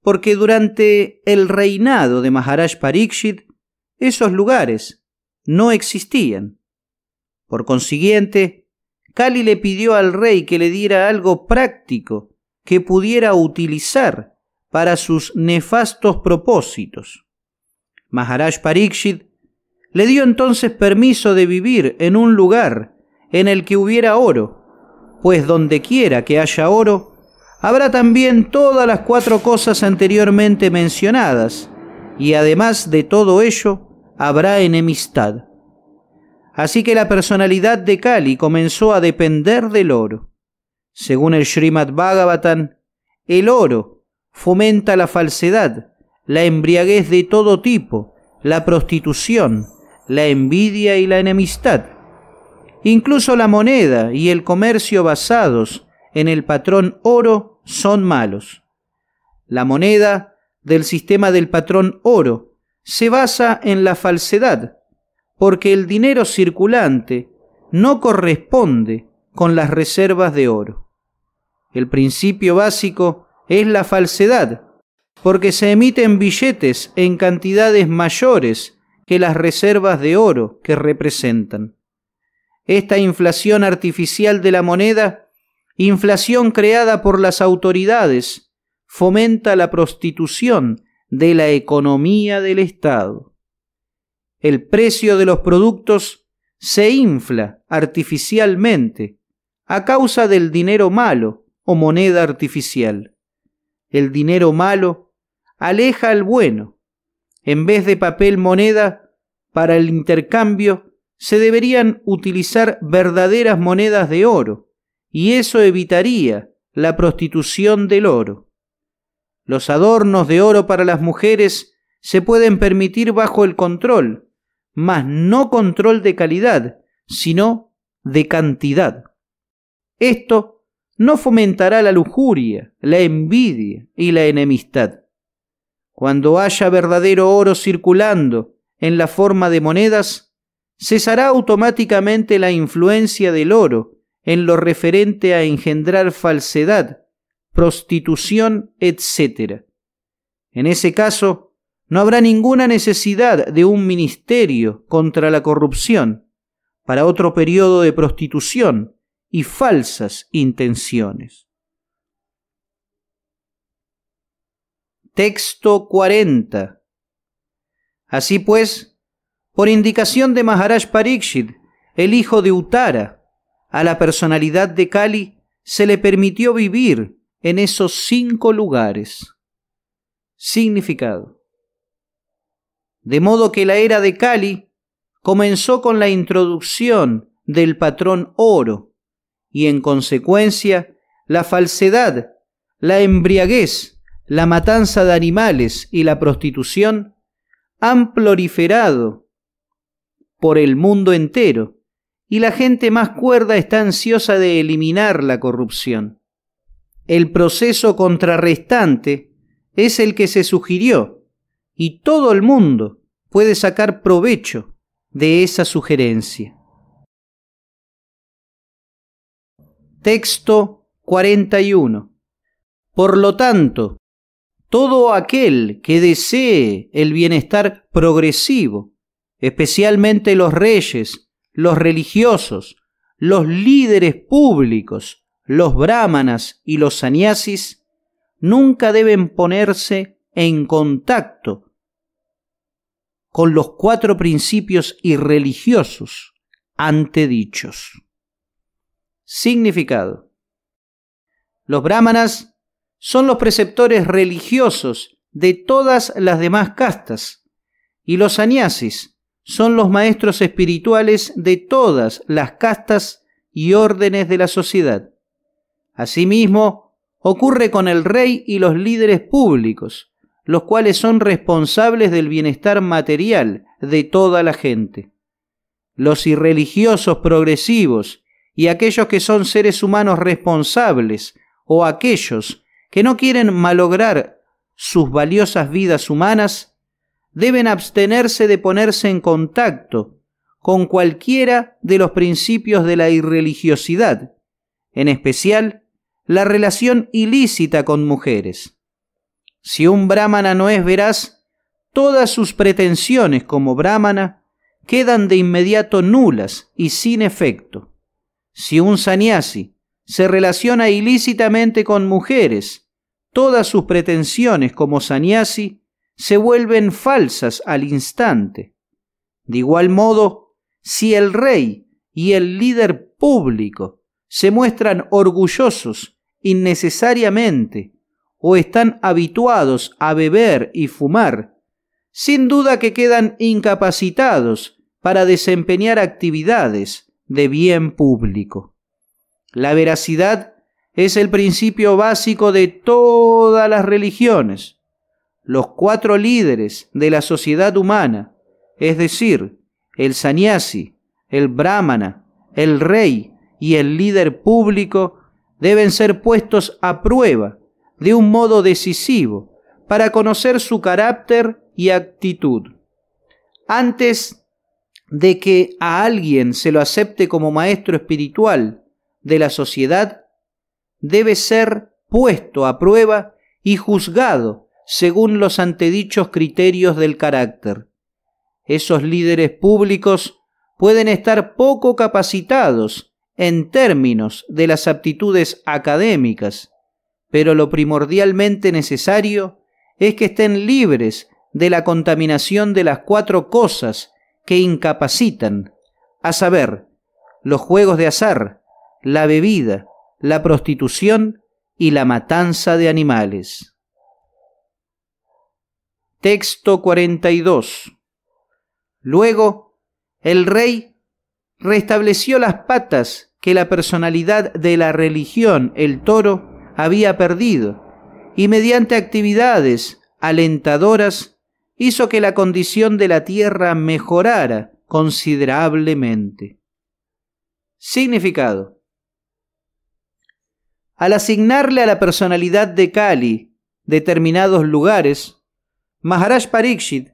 porque durante el reinado de Maharaj Parikshit esos lugares no existían. Por consiguiente, Kali le pidió al rey que le diera algo práctico que pudiera utilizar para sus nefastos propósitos. Maharaj Parikshit le dio entonces permiso de vivir en un lugar en el que hubiera oro, pues donde quiera que haya oro, habrá también todas las cuatro cosas anteriormente mencionadas, y además de todo ello, habrá enemistad. Así que la personalidad de Kali comenzó a depender del oro. Según el Srimad Bhagavatam, el oro fomenta la falsedad, la embriaguez de todo tipo, la prostitución, la envidia y la enemistad. Incluso la moneda y el comercio basados en el patrón oro son malos. La moneda del sistema del patrón oro se basa en la falsedad, porque el dinero circulante no corresponde con las reservas de oro. El principio básico es la falsedad, porque se emiten billetes en cantidades mayores que las reservas de oro que representan. Esta inflación artificial de la moneda, inflación creada por las autoridades, fomenta la prostitución de la economía del Estado. El precio de los productos se infla artificialmente a causa del dinero malo o moneda artificial. El dinero malo aleja al bueno en vez de papel moneda para el intercambio, se deberían utilizar verdaderas monedas de oro, y eso evitaría la prostitución del oro. Los adornos de oro para las mujeres se pueden permitir bajo el control, mas no control de calidad, sino de cantidad. Esto no fomentará la lujuria, la envidia y la enemistad. Cuando haya verdadero oro circulando en la forma de monedas, cesará automáticamente la influencia del oro en lo referente a engendrar falsedad, prostitución, etc. En ese caso, no habrá ninguna necesidad de un ministerio contra la corrupción para otro periodo de prostitución y falsas intenciones. texto 40. Así pues, por indicación de Maharaj Parikshit, el hijo de Uttara, a la personalidad de Kali se le permitió vivir en esos cinco lugares. Significado. De modo que la era de Kali comenzó con la introducción del patrón oro y en consecuencia la falsedad, la embriaguez la matanza de animales y la prostitución han proliferado por el mundo entero y la gente más cuerda está ansiosa de eliminar la corrupción. El proceso contrarrestante es el que se sugirió y todo el mundo puede sacar provecho de esa sugerencia. Texto 41. Por lo tanto, todo aquel que desee el bienestar progresivo, especialmente los reyes, los religiosos, los líderes públicos, los brahmanas y los sannyasis, nunca deben ponerse en contacto con los cuatro principios irreligiosos antedichos. Significado. Los brahmanas son los preceptores religiosos de todas las demás castas, y los aniasis son los maestros espirituales de todas las castas y órdenes de la sociedad. Asimismo, ocurre con el rey y los líderes públicos, los cuales son responsables del bienestar material de toda la gente. Los irreligiosos progresivos y aquellos que son seres humanos responsables o aquellos que no quieren malograr sus valiosas vidas humanas, deben abstenerse de ponerse en contacto con cualquiera de los principios de la irreligiosidad, en especial la relación ilícita con mujeres. Si un brahmana no es veraz, todas sus pretensiones como brahmana quedan de inmediato nulas y sin efecto. Si un sanyasi se relaciona ilícitamente con mujeres. Todas sus pretensiones como sanyasi se vuelven falsas al instante. De igual modo, si el rey y el líder público se muestran orgullosos innecesariamente o están habituados a beber y fumar, sin duda que quedan incapacitados para desempeñar actividades de bien público. La veracidad es el principio básico de todas las religiones. Los cuatro líderes de la sociedad humana, es decir, el sanyasi, el brahmana, el rey y el líder público, deben ser puestos a prueba de un modo decisivo para conocer su carácter y actitud. Antes de que a alguien se lo acepte como maestro espiritual, de la sociedad debe ser puesto a prueba y juzgado según los antedichos criterios del carácter. Esos líderes públicos pueden estar poco capacitados en términos de las aptitudes académicas, pero lo primordialmente necesario es que estén libres de la contaminación de las cuatro cosas que incapacitan, a saber, los juegos de azar, la bebida, la prostitución y la matanza de animales. Texto 42. Luego, el rey restableció las patas que la personalidad de la religión, el toro, había perdido, y mediante actividades alentadoras hizo que la condición de la tierra mejorara considerablemente. Significado al asignarle a la personalidad de Kali determinados lugares, Maharaj Parikshit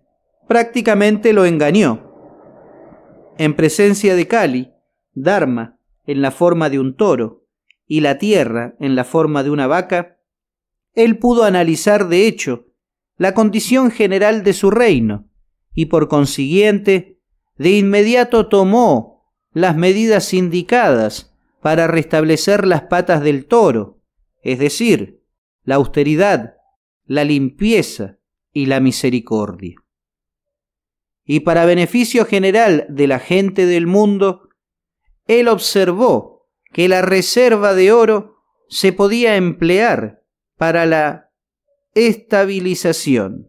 prácticamente lo engañó. En presencia de Kali, Dharma, en la forma de un toro, y la tierra, en la forma de una vaca, él pudo analizar de hecho la condición general de su reino, y por consiguiente, de inmediato tomó las medidas indicadas para restablecer las patas del toro, es decir, la austeridad, la limpieza y la misericordia. Y para beneficio general de la gente del mundo, él observó que la reserva de oro se podía emplear para la estabilización.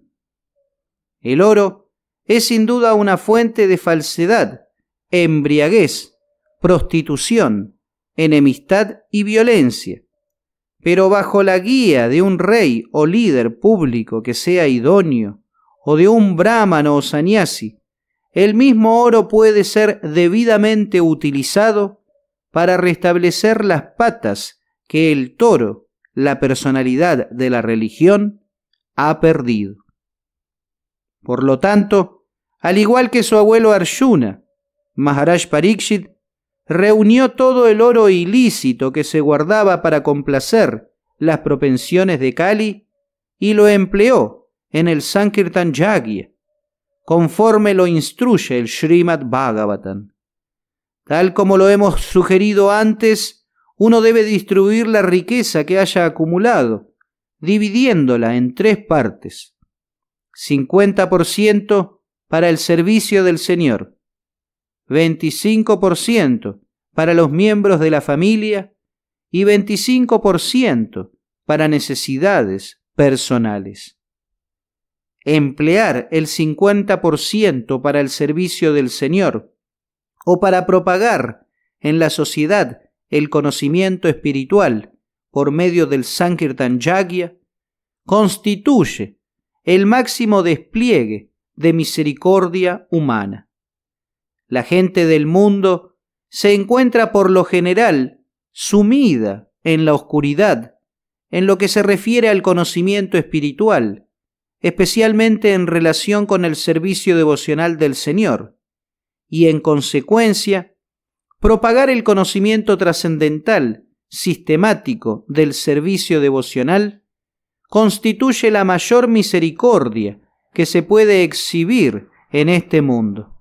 El oro es sin duda una fuente de falsedad, embriaguez, prostitución, enemistad y violencia. Pero bajo la guía de un rey o líder público que sea idóneo, o de un brahmano o sanyasi, el mismo oro puede ser debidamente utilizado para restablecer las patas que el toro, la personalidad de la religión, ha perdido. Por lo tanto, al igual que su abuelo Arjuna, Maharaj Parikshit reunió todo el oro ilícito que se guardaba para complacer las propensiones de Kali y lo empleó en el Sankirtan conforme lo instruye el Srimad Bhagavatam. Tal como lo hemos sugerido antes, uno debe distribuir la riqueza que haya acumulado, dividiéndola en tres partes. 50% para el servicio del Señor, 25% para los miembros de la familia y 25% para necesidades personales. Emplear el 50% para el servicio del Señor o para propagar en la sociedad el conocimiento espiritual por medio del Sankirtan Yagya constituye el máximo despliegue de misericordia humana la gente del mundo se encuentra por lo general sumida en la oscuridad en lo que se refiere al conocimiento espiritual, especialmente en relación con el servicio devocional del Señor, y en consecuencia, propagar el conocimiento trascendental, sistemático del servicio devocional, constituye la mayor misericordia que se puede exhibir en este mundo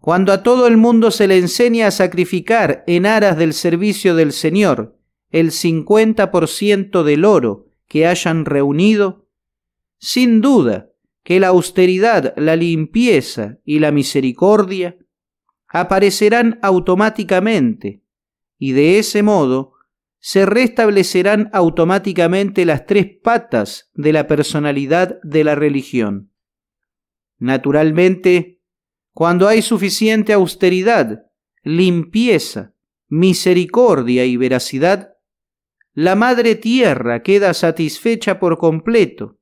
cuando a todo el mundo se le enseña a sacrificar en aras del servicio del Señor el 50% del oro que hayan reunido, sin duda que la austeridad, la limpieza y la misericordia aparecerán automáticamente y de ese modo se restablecerán automáticamente las tres patas de la personalidad de la religión. Naturalmente, cuando hay suficiente austeridad, limpieza, misericordia y veracidad, la madre tierra queda satisfecha por completo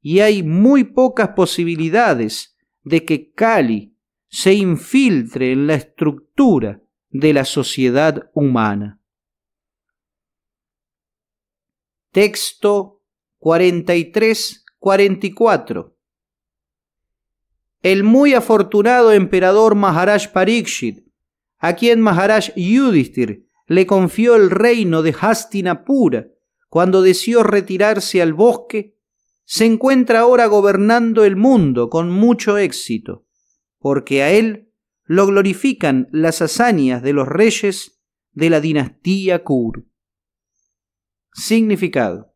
y hay muy pocas posibilidades de que Cali se infiltre en la estructura de la sociedad humana. Texto 43-44 el muy afortunado emperador Maharaj Parikshit, a quien Maharaj Yudhishthir le confió el reino de Hastinapura cuando deseó retirarse al bosque, se encuentra ahora gobernando el mundo con mucho éxito, porque a él lo glorifican las hazañas de los reyes de la dinastía Kur. Significado.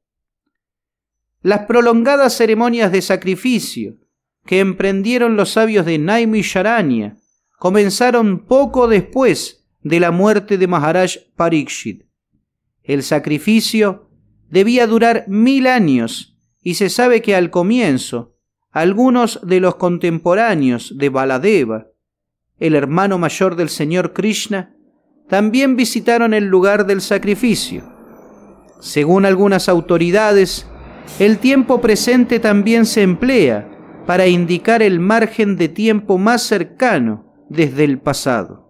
Las prolongadas ceremonias de sacrificio que emprendieron los sabios de Naim y Sharanya comenzaron poco después de la muerte de Maharaj Parikshit. El sacrificio debía durar mil años y se sabe que al comienzo algunos de los contemporáneos de Baladeva, el hermano mayor del señor Krishna, también visitaron el lugar del sacrificio. Según algunas autoridades, el tiempo presente también se emplea para indicar el margen de tiempo más cercano desde el pasado.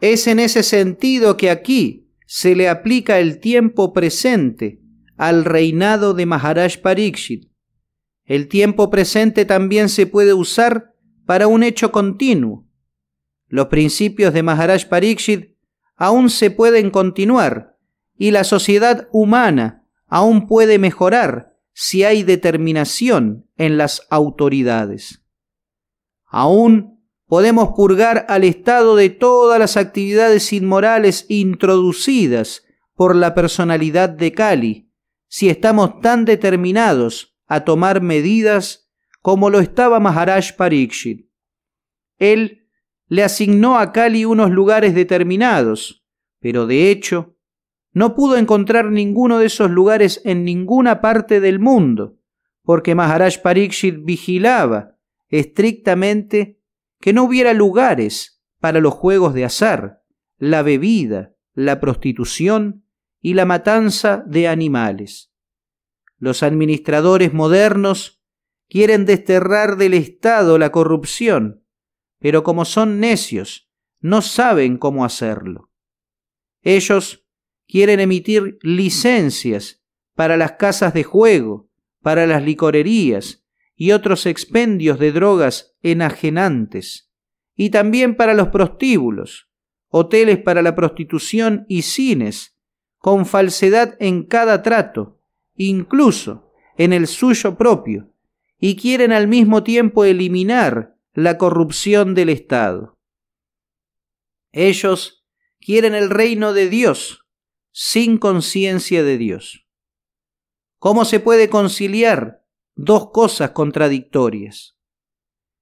Es en ese sentido que aquí se le aplica el tiempo presente al reinado de Maharaj Pariksit. El tiempo presente también se puede usar para un hecho continuo. Los principios de Maharaj Pariksit aún se pueden continuar y la sociedad humana aún puede mejorar si hay determinación en las autoridades. Aún podemos purgar al Estado de todas las actividades inmorales introducidas por la personalidad de Kali, si estamos tan determinados a tomar medidas como lo estaba Maharaj Pariksit. Él le asignó a Kali unos lugares determinados, pero de hecho no pudo encontrar ninguno de esos lugares en ninguna parte del mundo, porque Maharaj Pariksit vigilaba estrictamente que no hubiera lugares para los juegos de azar, la bebida, la prostitución y la matanza de animales. Los administradores modernos quieren desterrar del Estado la corrupción, pero como son necios, no saben cómo hacerlo. Ellos quieren emitir licencias para las casas de juego, para las licorerías y otros expendios de drogas enajenantes, y también para los prostíbulos, hoteles para la prostitución y cines, con falsedad en cada trato, incluso en el suyo propio, y quieren al mismo tiempo eliminar la corrupción del Estado. Ellos quieren el reino de Dios, sin conciencia de Dios. ¿Cómo se puede conciliar dos cosas contradictorias?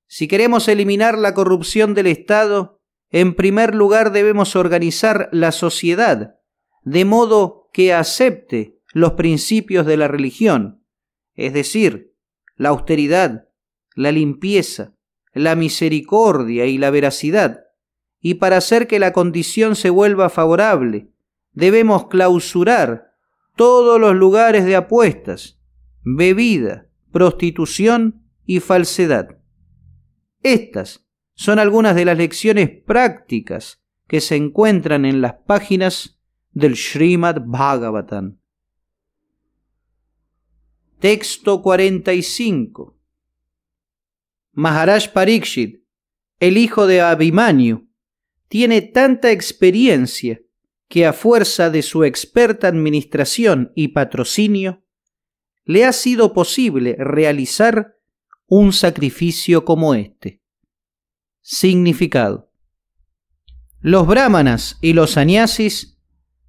Si queremos eliminar la corrupción del Estado, en primer lugar debemos organizar la sociedad de modo que acepte los principios de la religión, es decir, la austeridad, la limpieza, la misericordia y la veracidad, y para hacer que la condición se vuelva favorable debemos clausurar todos los lugares de apuestas, bebida, prostitución y falsedad. Estas son algunas de las lecciones prácticas que se encuentran en las páginas del Srimad Bhagavatam. Texto 45. Maharaj Parikshit, el hijo de Abhimanyu, tiene tanta experiencia que a fuerza de su experta administración y patrocinio, le ha sido posible realizar un sacrificio como este. Significado. Los brahmanas y los aniasis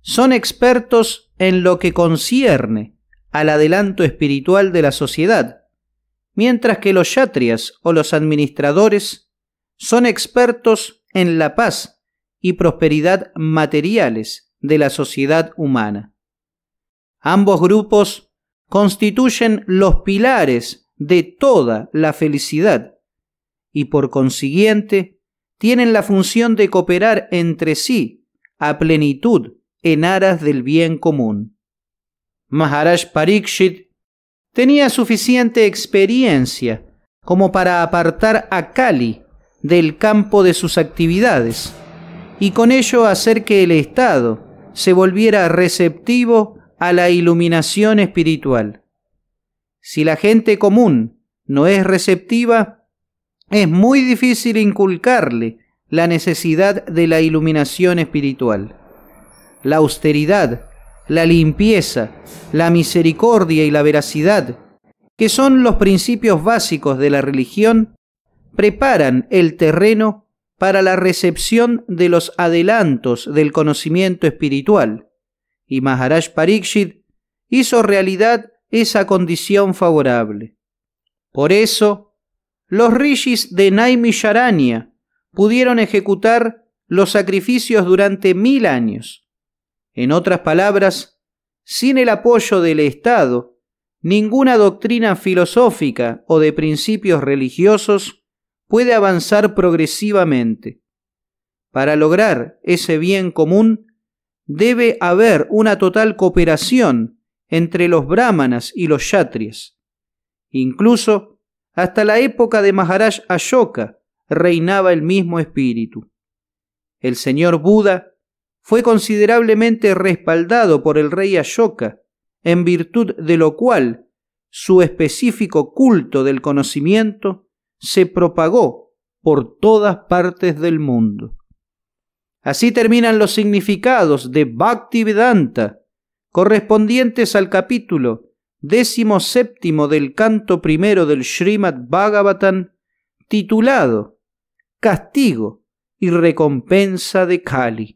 son expertos en lo que concierne al adelanto espiritual de la sociedad, mientras que los yatrias o los administradores son expertos en la paz y prosperidad materiales de la sociedad humana. Ambos grupos constituyen los pilares de toda la felicidad y por consiguiente tienen la función de cooperar entre sí a plenitud en aras del bien común. Maharaj Parikshit tenía suficiente experiencia como para apartar a Kali del campo de sus actividades y con ello hacer que el Estado se volviera receptivo a la iluminación espiritual. Si la gente común no es receptiva, es muy difícil inculcarle la necesidad de la iluminación espiritual. La austeridad, la limpieza, la misericordia y la veracidad, que son los principios básicos de la religión, preparan el terreno para la recepción de los adelantos del conocimiento espiritual, y Maharaj Parikshit hizo realidad esa condición favorable. Por eso, los rishis de Naimisharanya pudieron ejecutar los sacrificios durante mil años. En otras palabras, sin el apoyo del Estado, ninguna doctrina filosófica o de principios religiosos puede avanzar progresivamente. Para lograr ese bien común, debe haber una total cooperación entre los brahmanas y los yatrias. Incluso hasta la época de Maharaj Ashoka reinaba el mismo espíritu. El señor Buda fue considerablemente respaldado por el rey Ashoka, en virtud de lo cual su específico culto del conocimiento se propagó por todas partes del mundo. Así terminan los significados de Bhaktivedanta, correspondientes al capítulo décimo séptimo del canto primero del Srimad Bhagavatam, titulado Castigo y recompensa de Kali.